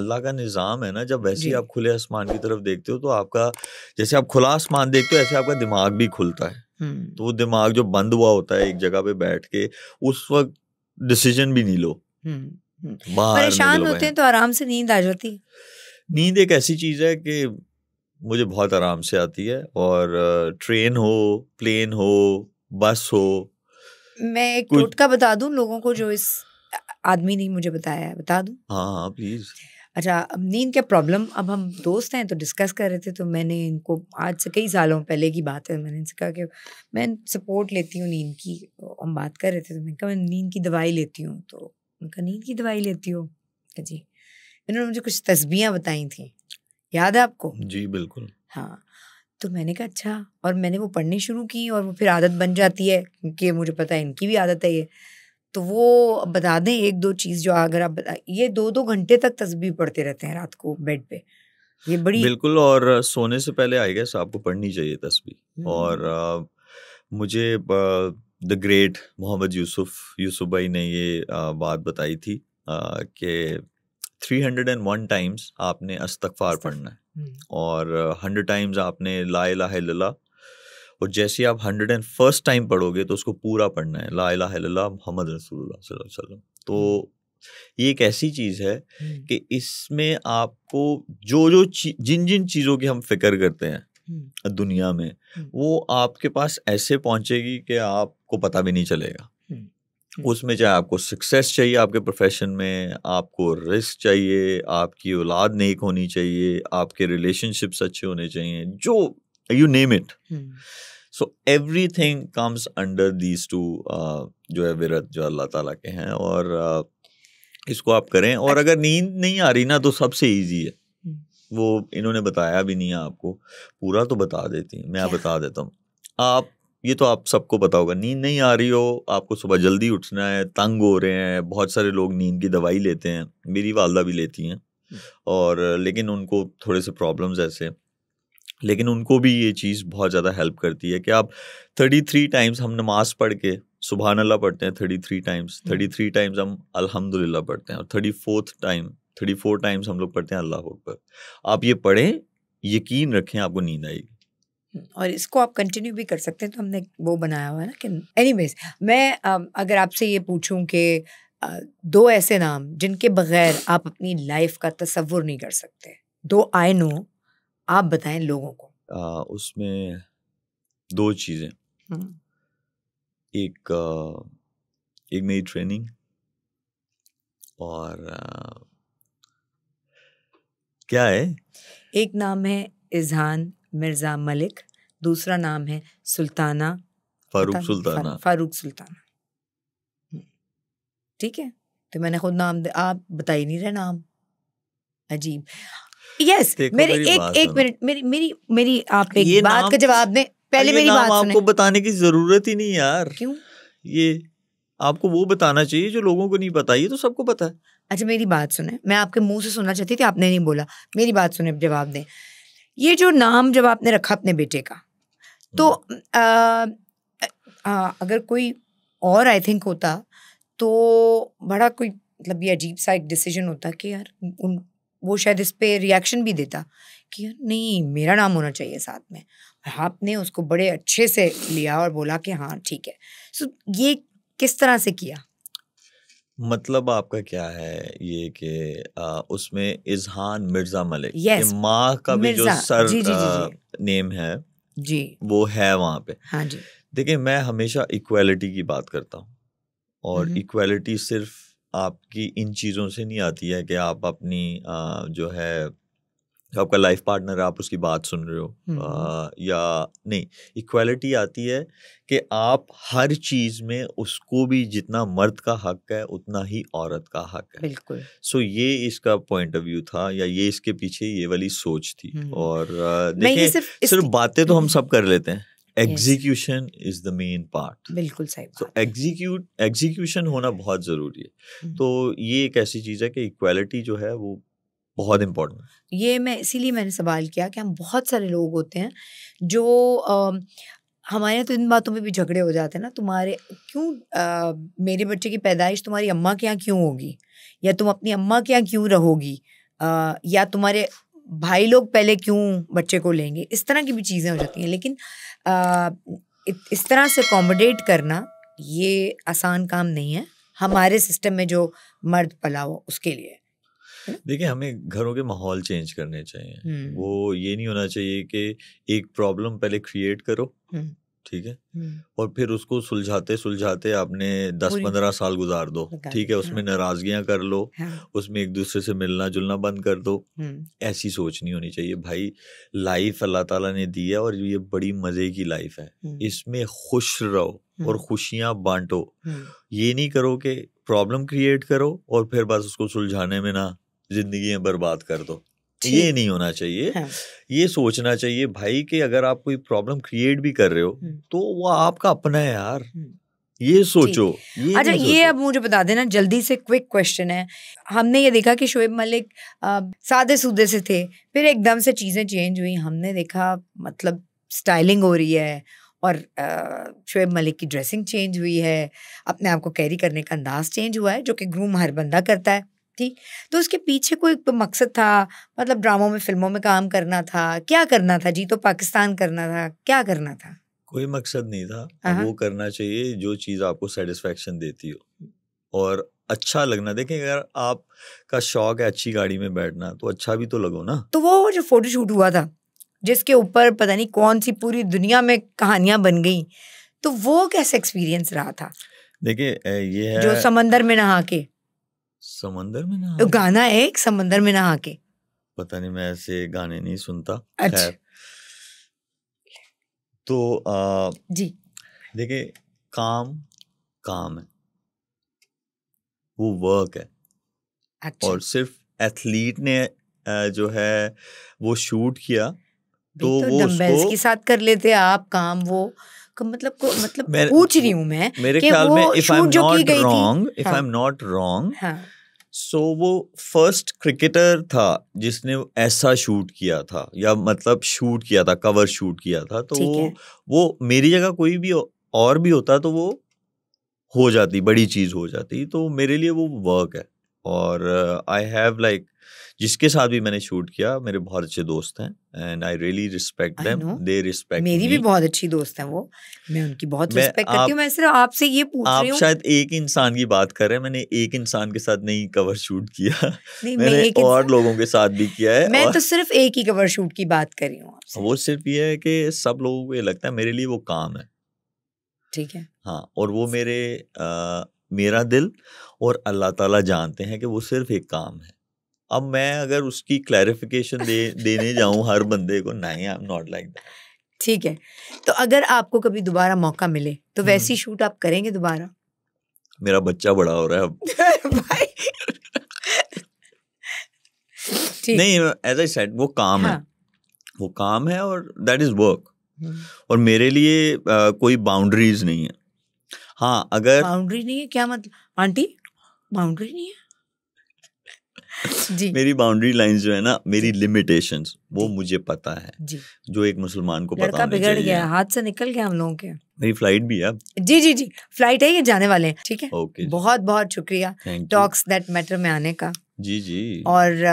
अल्लाह का निज़ाम है ना जब वैसे ही आप खुले आसमान की तरफ देखते हो तो आपका जैसे आप खुला आसमान देखते हो ऐसे आपका दिमाग भी खुलता है हम्म। तो वो दिमाग जो बंद हुआ होता है एक जगह पे बैठ के उस वक्त डिसीजन भी नहीं लो हम्म, हम्म। परेशान होते हैं तो आराम से नींद आ जाती नींद एक ऐसी चीज है कि मुझे बहुत आराम से आती है और ट्रेन हो प्लेन हो बस हो मैं एक टोटका बता दूं लोगों को जो इस आदमी ने मुझे बताया है बता दूं हाँ प्लीज हाँ, अच्छा अब नींद क्या प्रॉब्लम अब हम दोस्त हैं तो डिस्कस कर रहे थे तो मैंने इनको आज से कई सालों पहले की बात है मैंने इनसे कहा कि मैं सपोर्ट लेती हूँ नींद की हम बात कर रहे थे तो मैंने कहा मैं नींद की दवाई लेती हूँ तो उनका नींद की दवाई लेती हो जी इन्होंने मुझे कुछ तस्बियाँ बताई थी याद है आपको जी बिल्कुल हाँ तो मैंने कहा अच्छा और मैंने वो पढ़नी शुरू की और वो फिर आदत बन जाती है क्योंकि मुझे पता है इनकी भी आदत है ये तो वो बता दें एक दो चीज़ जो अगर आप बता ये दो दो घंटे तक तस्वीर पढ़ते रहते हैं रात को बेड पे ये बड़ी बिल्कुल और सोने से पहले आई गेस आपको पढ़नी चाहिए तस्वीर और आ, हम्म। मुझे द ग्रेट मोहम्मद यूसुफ यूसुफ भाई ने ये आ, बात बताई थी कि three hundred and one times आपने अस्तफार पढ़ना है हम्म। और हंड्रेड uh, टाइम्स आपने ला ला इलाहा और जैसे आप हंड्रेड एंड फर्स्ट टाइम पढ़ोगे तो उसको पूरा पढ़ना है ला इलाहा मोहम्मद रसूलुल्लाह तो हम्म। ये एक ऐसी चीज़ है हम्म। कि इसमें आपको जो जो जिन जिन चीज़ों की हम फिक्र करते हैं दुनिया में वो आपके पास ऐसे पहुंचेगी कि आपको पता भी नहीं चलेगा उसमें चाहे आपको सक्सेस चाहिए आपके प्रोफेशन में आपको रिस्क चाहिए आपकी औलाद नेक होनी चाहिए आपके रिलेशनशिप्स अच्छे होने चाहिए जो you name it so everything comes under these two जो है विरत जो अल्लाह ताला के हैं और uh, इसको आप करें और अगर नींद नहीं आ रही ना तो सबसे ईजी है हम्म। वो इन्होंने बताया भी नहीं है आपको पूरा तो बता देती मैं बता देता हूँ आप ये तो आप सबको पता होगा नींद नहीं आ रही हो आपको सुबह जल्दी उठना है तंग हो रहे हैं बहुत सारे लोग नींद की दवाई लेते हैं मेरी वालदा भी लेती हैं हम्म। और लेकिन उनको थोड़े से प्रॉब्लम्स ऐसे लेकिन उनको भी ये चीज़ बहुत ज़्यादा हेल्प करती है कि आप थर्टी थ्री टाइम्स हम नमाज पढ़ के सुबह अल्लाह पढ़ते हैं थर्टी थ्री टाइम्स हम्म। थर्टी थ्री टाइम्स हम अल्हम्दुलिल्लाह पढ़ते हैं और thirty fourth time thirty four times हम लोग पढ़ते हैं अल्लाह अकबर आप ये पढ़ें यकीन रखें आपको नींद आएगी और इसको आप कंटिन्यू भी कर सकते हैं तो हमने वो बनाया हुआ है ना कि एनी मैं अगर आपसे ये पूछूं कि दो ऐसे नाम जिनके बगैर आप अपनी लाइफ का तस्वुर नहीं कर सकते दो आई नो आप बताएं लोगों को आ, उसमें दो चीज़ें हम्म। एक एक मेरी ट्रेनिंग और आ, क्या है एक नाम है इजहान मिर्ज़ा मलिक दूसरा नाम है सुल्ताना फारूक सुल्ताना फारूक सुल्ताना हम्म। ठीक है तो मैंने खुद नाम आप बता ही नहीं रहे नाम अजीब यस yes, मेरे एक एक मिनट मेरी मेरी मेरी आप एक बात का जवाब दें पहले मेरी बात आपको बताने की जरूरत ही नहीं यार क्यों ये आपको वो बताना चाहिए जो लोगों को नहीं पता ये तो सबको पता है अच्छा मेरी बात सुने मैं आपके मुंह से सुनना चाहती थी आपने नहीं बोला मेरी बात सुने जवाब दें ये जो नाम जब आपने रखा अपने बेटे का तो आ, हम्म। आ, अगर कोई और आई थिंक होता तो बड़ा कोई मतलब ये अजीब सा एक डिसीजन होता कि यार उन वो शायद इस पर रिएक्शन भी देता कि यार नहीं मेरा नाम होना चाहिए साथ में आपने उसको बड़े अच्छे से लिया और बोला कि हाँ ठीक है सो ये किस तरह से किया मतलब आपका क्या है ये कि उसमें इजहान मिर्जा मलिक yes, माँ का भी जो सर जी, जी, जी, जी. नेम है जी वो है वहां पे हाँ जी देखिए मैं हमेशा इक्वालिटी की बात करता हूँ और इक्वालिटी हम्म। सिर्फ आपकी इन चीज़ों से नहीं आती है कि आप अपनी आ, जो है जो तो आपका लाइफ पार्टनर आप उसकी बात सुन रहे हो हम्म, हम्म। या नहीं इक्वालिटी आती है कि आप हर चीज़ में उसको भी जितना मर्द का हक है उतना ही औरत का हक है बिल्कुल सो so, ये इसका पॉइंट ऑफ व्यू था या ये इसके पीछे ये वाली सोच थी हम्म, और देखिए सिर्फ बातें तो हम सब कर लेते हैं execution is the main part बिल्कुल सही तो एग्जीक्यूट एग्जीक्यूशन होना बहुत ज़रूरी है तो ये एक ऐसी चीज़ है कि इक्वालिटी जो है वो बहुत इम्पोर्टेंट ये मैं इसीलिए मैंने सवाल किया कि हम बहुत सारे लोग होते हैं जो आ, हमारे यहाँ तो इन बातों में भी झगड़े हो जाते हैं ना तुम्हारे क्यों आ, मेरे बच्चे की पैदाइश तुम्हारी अम्मा के यहाँ क्यों होगी या तुम अपनी अम्मा के यहाँ क्यों रहोगी आ, या तुम्हारे भाई लोग पहले क्यों बच्चे को लेंगे इस तरह की भी चीज़ें हो जाती हैं लेकिन आ, इस तरह से अकोमोडेट करना ये आसान काम नहीं है हमारे सिस्टम में जो मर्द पला हो उसके लिए देखिए हमें घरों के माहौल चेंज करने चाहिए हम्म। वो ये नहीं होना चाहिए कि एक प्रॉब्लम पहले क्रिएट करो हम्म। ठीक है हम्म। और फिर उसको सुलझाते सुलझाते आपने दस पंद्रह साल गुजार दो ठीक है उसमें हाँ। नाराजगियां कर लो हाँ। उसमें एक दूसरे से मिलना जुलना बंद कर दो ऐसी सोच नहीं होनी चाहिए भाई लाइफ अल्लाह ताला ने दी है और ये बड़ी मजे की लाइफ है इसमें खुश रहो और खुशियां बांटो ये नहीं करो कि प्रॉब्लम क्रिएट करो और फिर बस उसको सुलझाने में ना जिंदगी बर्बाद कर दो ये नहीं होना चाहिए हाँ। ये सोचना चाहिए भाई कि अगर आप कोई प्रॉब्लम क्रिएट भी कर रहे हो हम्म। तो वो आपका अपना है यार हम्म। अच्छा, ये सोचो अच्छा ये अब मुझे बता देना जल्दी से क्विक क्वेश्चन है हमने ये देखा कि शोएब मलिक सादे सूदे से थे फिर एकदम से चीज़ें चेंज हुई हमने देखा मतलब स्टाइलिंग हो रही है और शोएब मलिक की ड्रेसिंग चेंज हुई है अपने आप को कैरी करने का अंदाज चेंज हुआ है जो कि ग्रूम हर बंदा करता है थी तो उसके पीछे कोई मकसद था मतलब ड्रामों में फिल्मों में काम करना था क्या करना था जी तो पाकिस्तान करना था क्या करना था कोई मकसद नहीं था वो करना चाहिए जो चीज़ आपको सेटिस्फेक्शन देती हो और अच्छा लगना देखें अगर आप का शौक है अच्छी गाड़ी में बैठना तो अच्छा भी तो लगो ना तो वो जो फोटोशूट हुआ था जिसके ऊपर पता नहीं कौन सी पूरी दुनिया में कहानियां बन गई तो वो कैसे एक्सपीरियंस रहा था देखिए ये है जो समंदर में नहा के समंदर में ना तो गाना एक समंदर में ना आके पता नहीं मैं ऐसे गाने नहीं सुनता अच्छा तो आ, जी देखे काम काम है वो वर्क है अच्छा। और सिर्फ एथलीट ने जो है वो शूट किया तो, तो वो उसको के साथ कर लेते आप काम वो मतलब को, मतलब मेरे, पूछ रही हूँ मैं मेरे कि ख्याल वो में if I am not wrong if I am not wrong so वो फर्स्ट क्रिकेटर था जिसने ऐसा शूट किया था या मतलब शूट किया था कवर शूट किया था तो वो, वो मेरी जगह कोई भी और भी होता तो वो हो जाती बड़ी चीज हो जाती तो मेरे लिए वो वर्क है और आई हैव लाइक जिसके साथ भी मैंने शूट किया मेरे बहुत अच्छे दोस्त हैं and I really respect them they respect मेरी me. भी बहुत अच्छी दोस्त हैं वो मैं उनकी बहुत रिस्पेक्ट करती हूँ मैं सिर्फ आपसे ये पूछ आप रही हूँ शायद एक इंसान की बात कर रहे हैं मैंने एक इंसान के साथ नहीं कवर शूट किया मैंने और लोगों के साथ भी किया है मैं तो सिर्फ एक ही कवर शूट की बात कर रही हूँ वो सिर्फ ये है कि सब लोगों को ये लगता है मेरे लिए वो काम है ठीक है हाँ और वो मेरे मेरा दिल और अल्लाह ताला जानते हैं कि वो सिर्फ एक काम है अब मैं अगर उसकी क्लैरिफिकेशन दे देने जाऊं हर बंदे को नहीं I am not like that ठीक है तो अगर आपको कभी दोबारा मौका मिले तो हम्म। वैसी शूट आप करेंगे दोबारा मेरा बच्चा बड़ा हो रहा है अब भाई नहीं एज आई सेड वो काम हाँ. है वो काम है और दैट इज वर्क और मेरे लिए आ, कोई बाउंड्रीज नहीं है हाँ अगर बाउंड्री नहीं है क्या मतलब आंटी बाउंड्री नहीं है जी मेरी बाउंड्री लाइंस जो है ना मेरी लिमिटेशंस वो मुझे पता है जी जो एक मुसलमान को पता लड़का बिगड़ गया हाथ से निकल गया हम लोगों के मेरी फ्लाइट भी है जी जी जी फ्लाइट है ये जाने वाले हैं ठीक है ओके बहुत बहुत शुक्रिया टॉक्स दैट मैटर में आने का जी जी और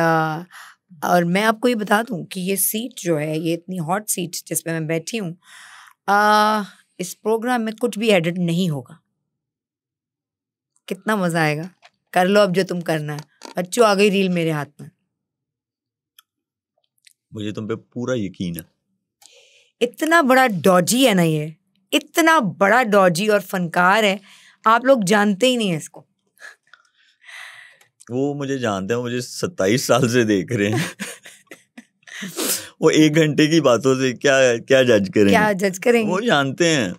और मैं आपको ये बता दूं कि ये सीट जो है ये इतनी हॉट सीट जिसमें मैं बैठी हूँ इस प्रोग्राम में कुछ भी एडिट नहीं होगा कितना मजा आएगा कर लो अब जो तुम करना है बच्चों आ गई रील मेरे हाथ में मुझे तुम पे पूरा यकीन है इतना बड़ा डॉजी है ना ये इतना बड़ा डॉजी और फनकार है आप लोग जानते ही नहीं है इसको वो मुझे जानते हैं मुझे सत्ताईस साल से देख रहे हैं वो एक घंटे की बातों से क्या क्या जज करेंगे क्या जज करेंगे वो जानते हैं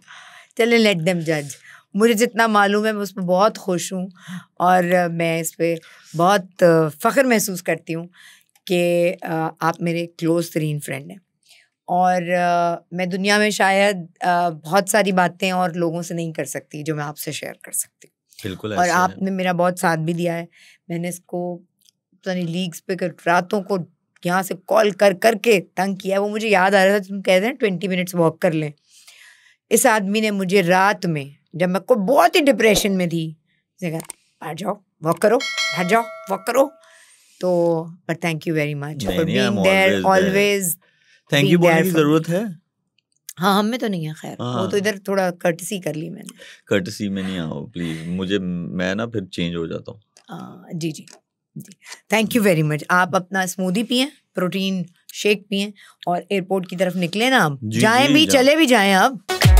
चले लेट देम जज मुझे जितना मालूम है मैं उस पर बहुत खुश हूँ और मैं इस पर बहुत फ़ख्र महसूस करती हूँ कि आप मेरे क्लोज़ तरीन फ्रेंड हैं और आ, मैं दुनिया में शायद आ, बहुत सारी बातें और लोगों से नहीं कर सकती जो मैं आपसे शेयर कर सकती बिल्कुल और आपने मेरा बहुत साथ भी दिया है मैंने इसको पता लीग्स पे कर रातों को यहाँ से कॉल कर करके तंग किया वो मुझे याद आ रहा था तुम कह रहे हैं ट्वेंटी मिनट्स वॉक कर लें इस आदमी ने मुझे रात में जब मैं को बहुत ही डिप्रेशन में थी उसने कहा बाहर जाओ वॉक करो बाहर जाओ वॉक करो तो but thank you very much for being there always thank you बहुत की जरूरत है हाँ हमें में तो नहीं है खैर हाँ। वो तो इधर थोड़ा कर्टसी कर ली मैंने कर्टसी में नहीं आओ प्लीज मुझे मैं ना फिर चेंज हो जाता हूँ हाँ, जी जी जी थैंक यू वेरी मच आप अपना स्मूदी पिए प्रोटीन शेक पिए और एयरपोर्ट की तरफ निकले ना आप जाए भी जा। चले भी जाएं आप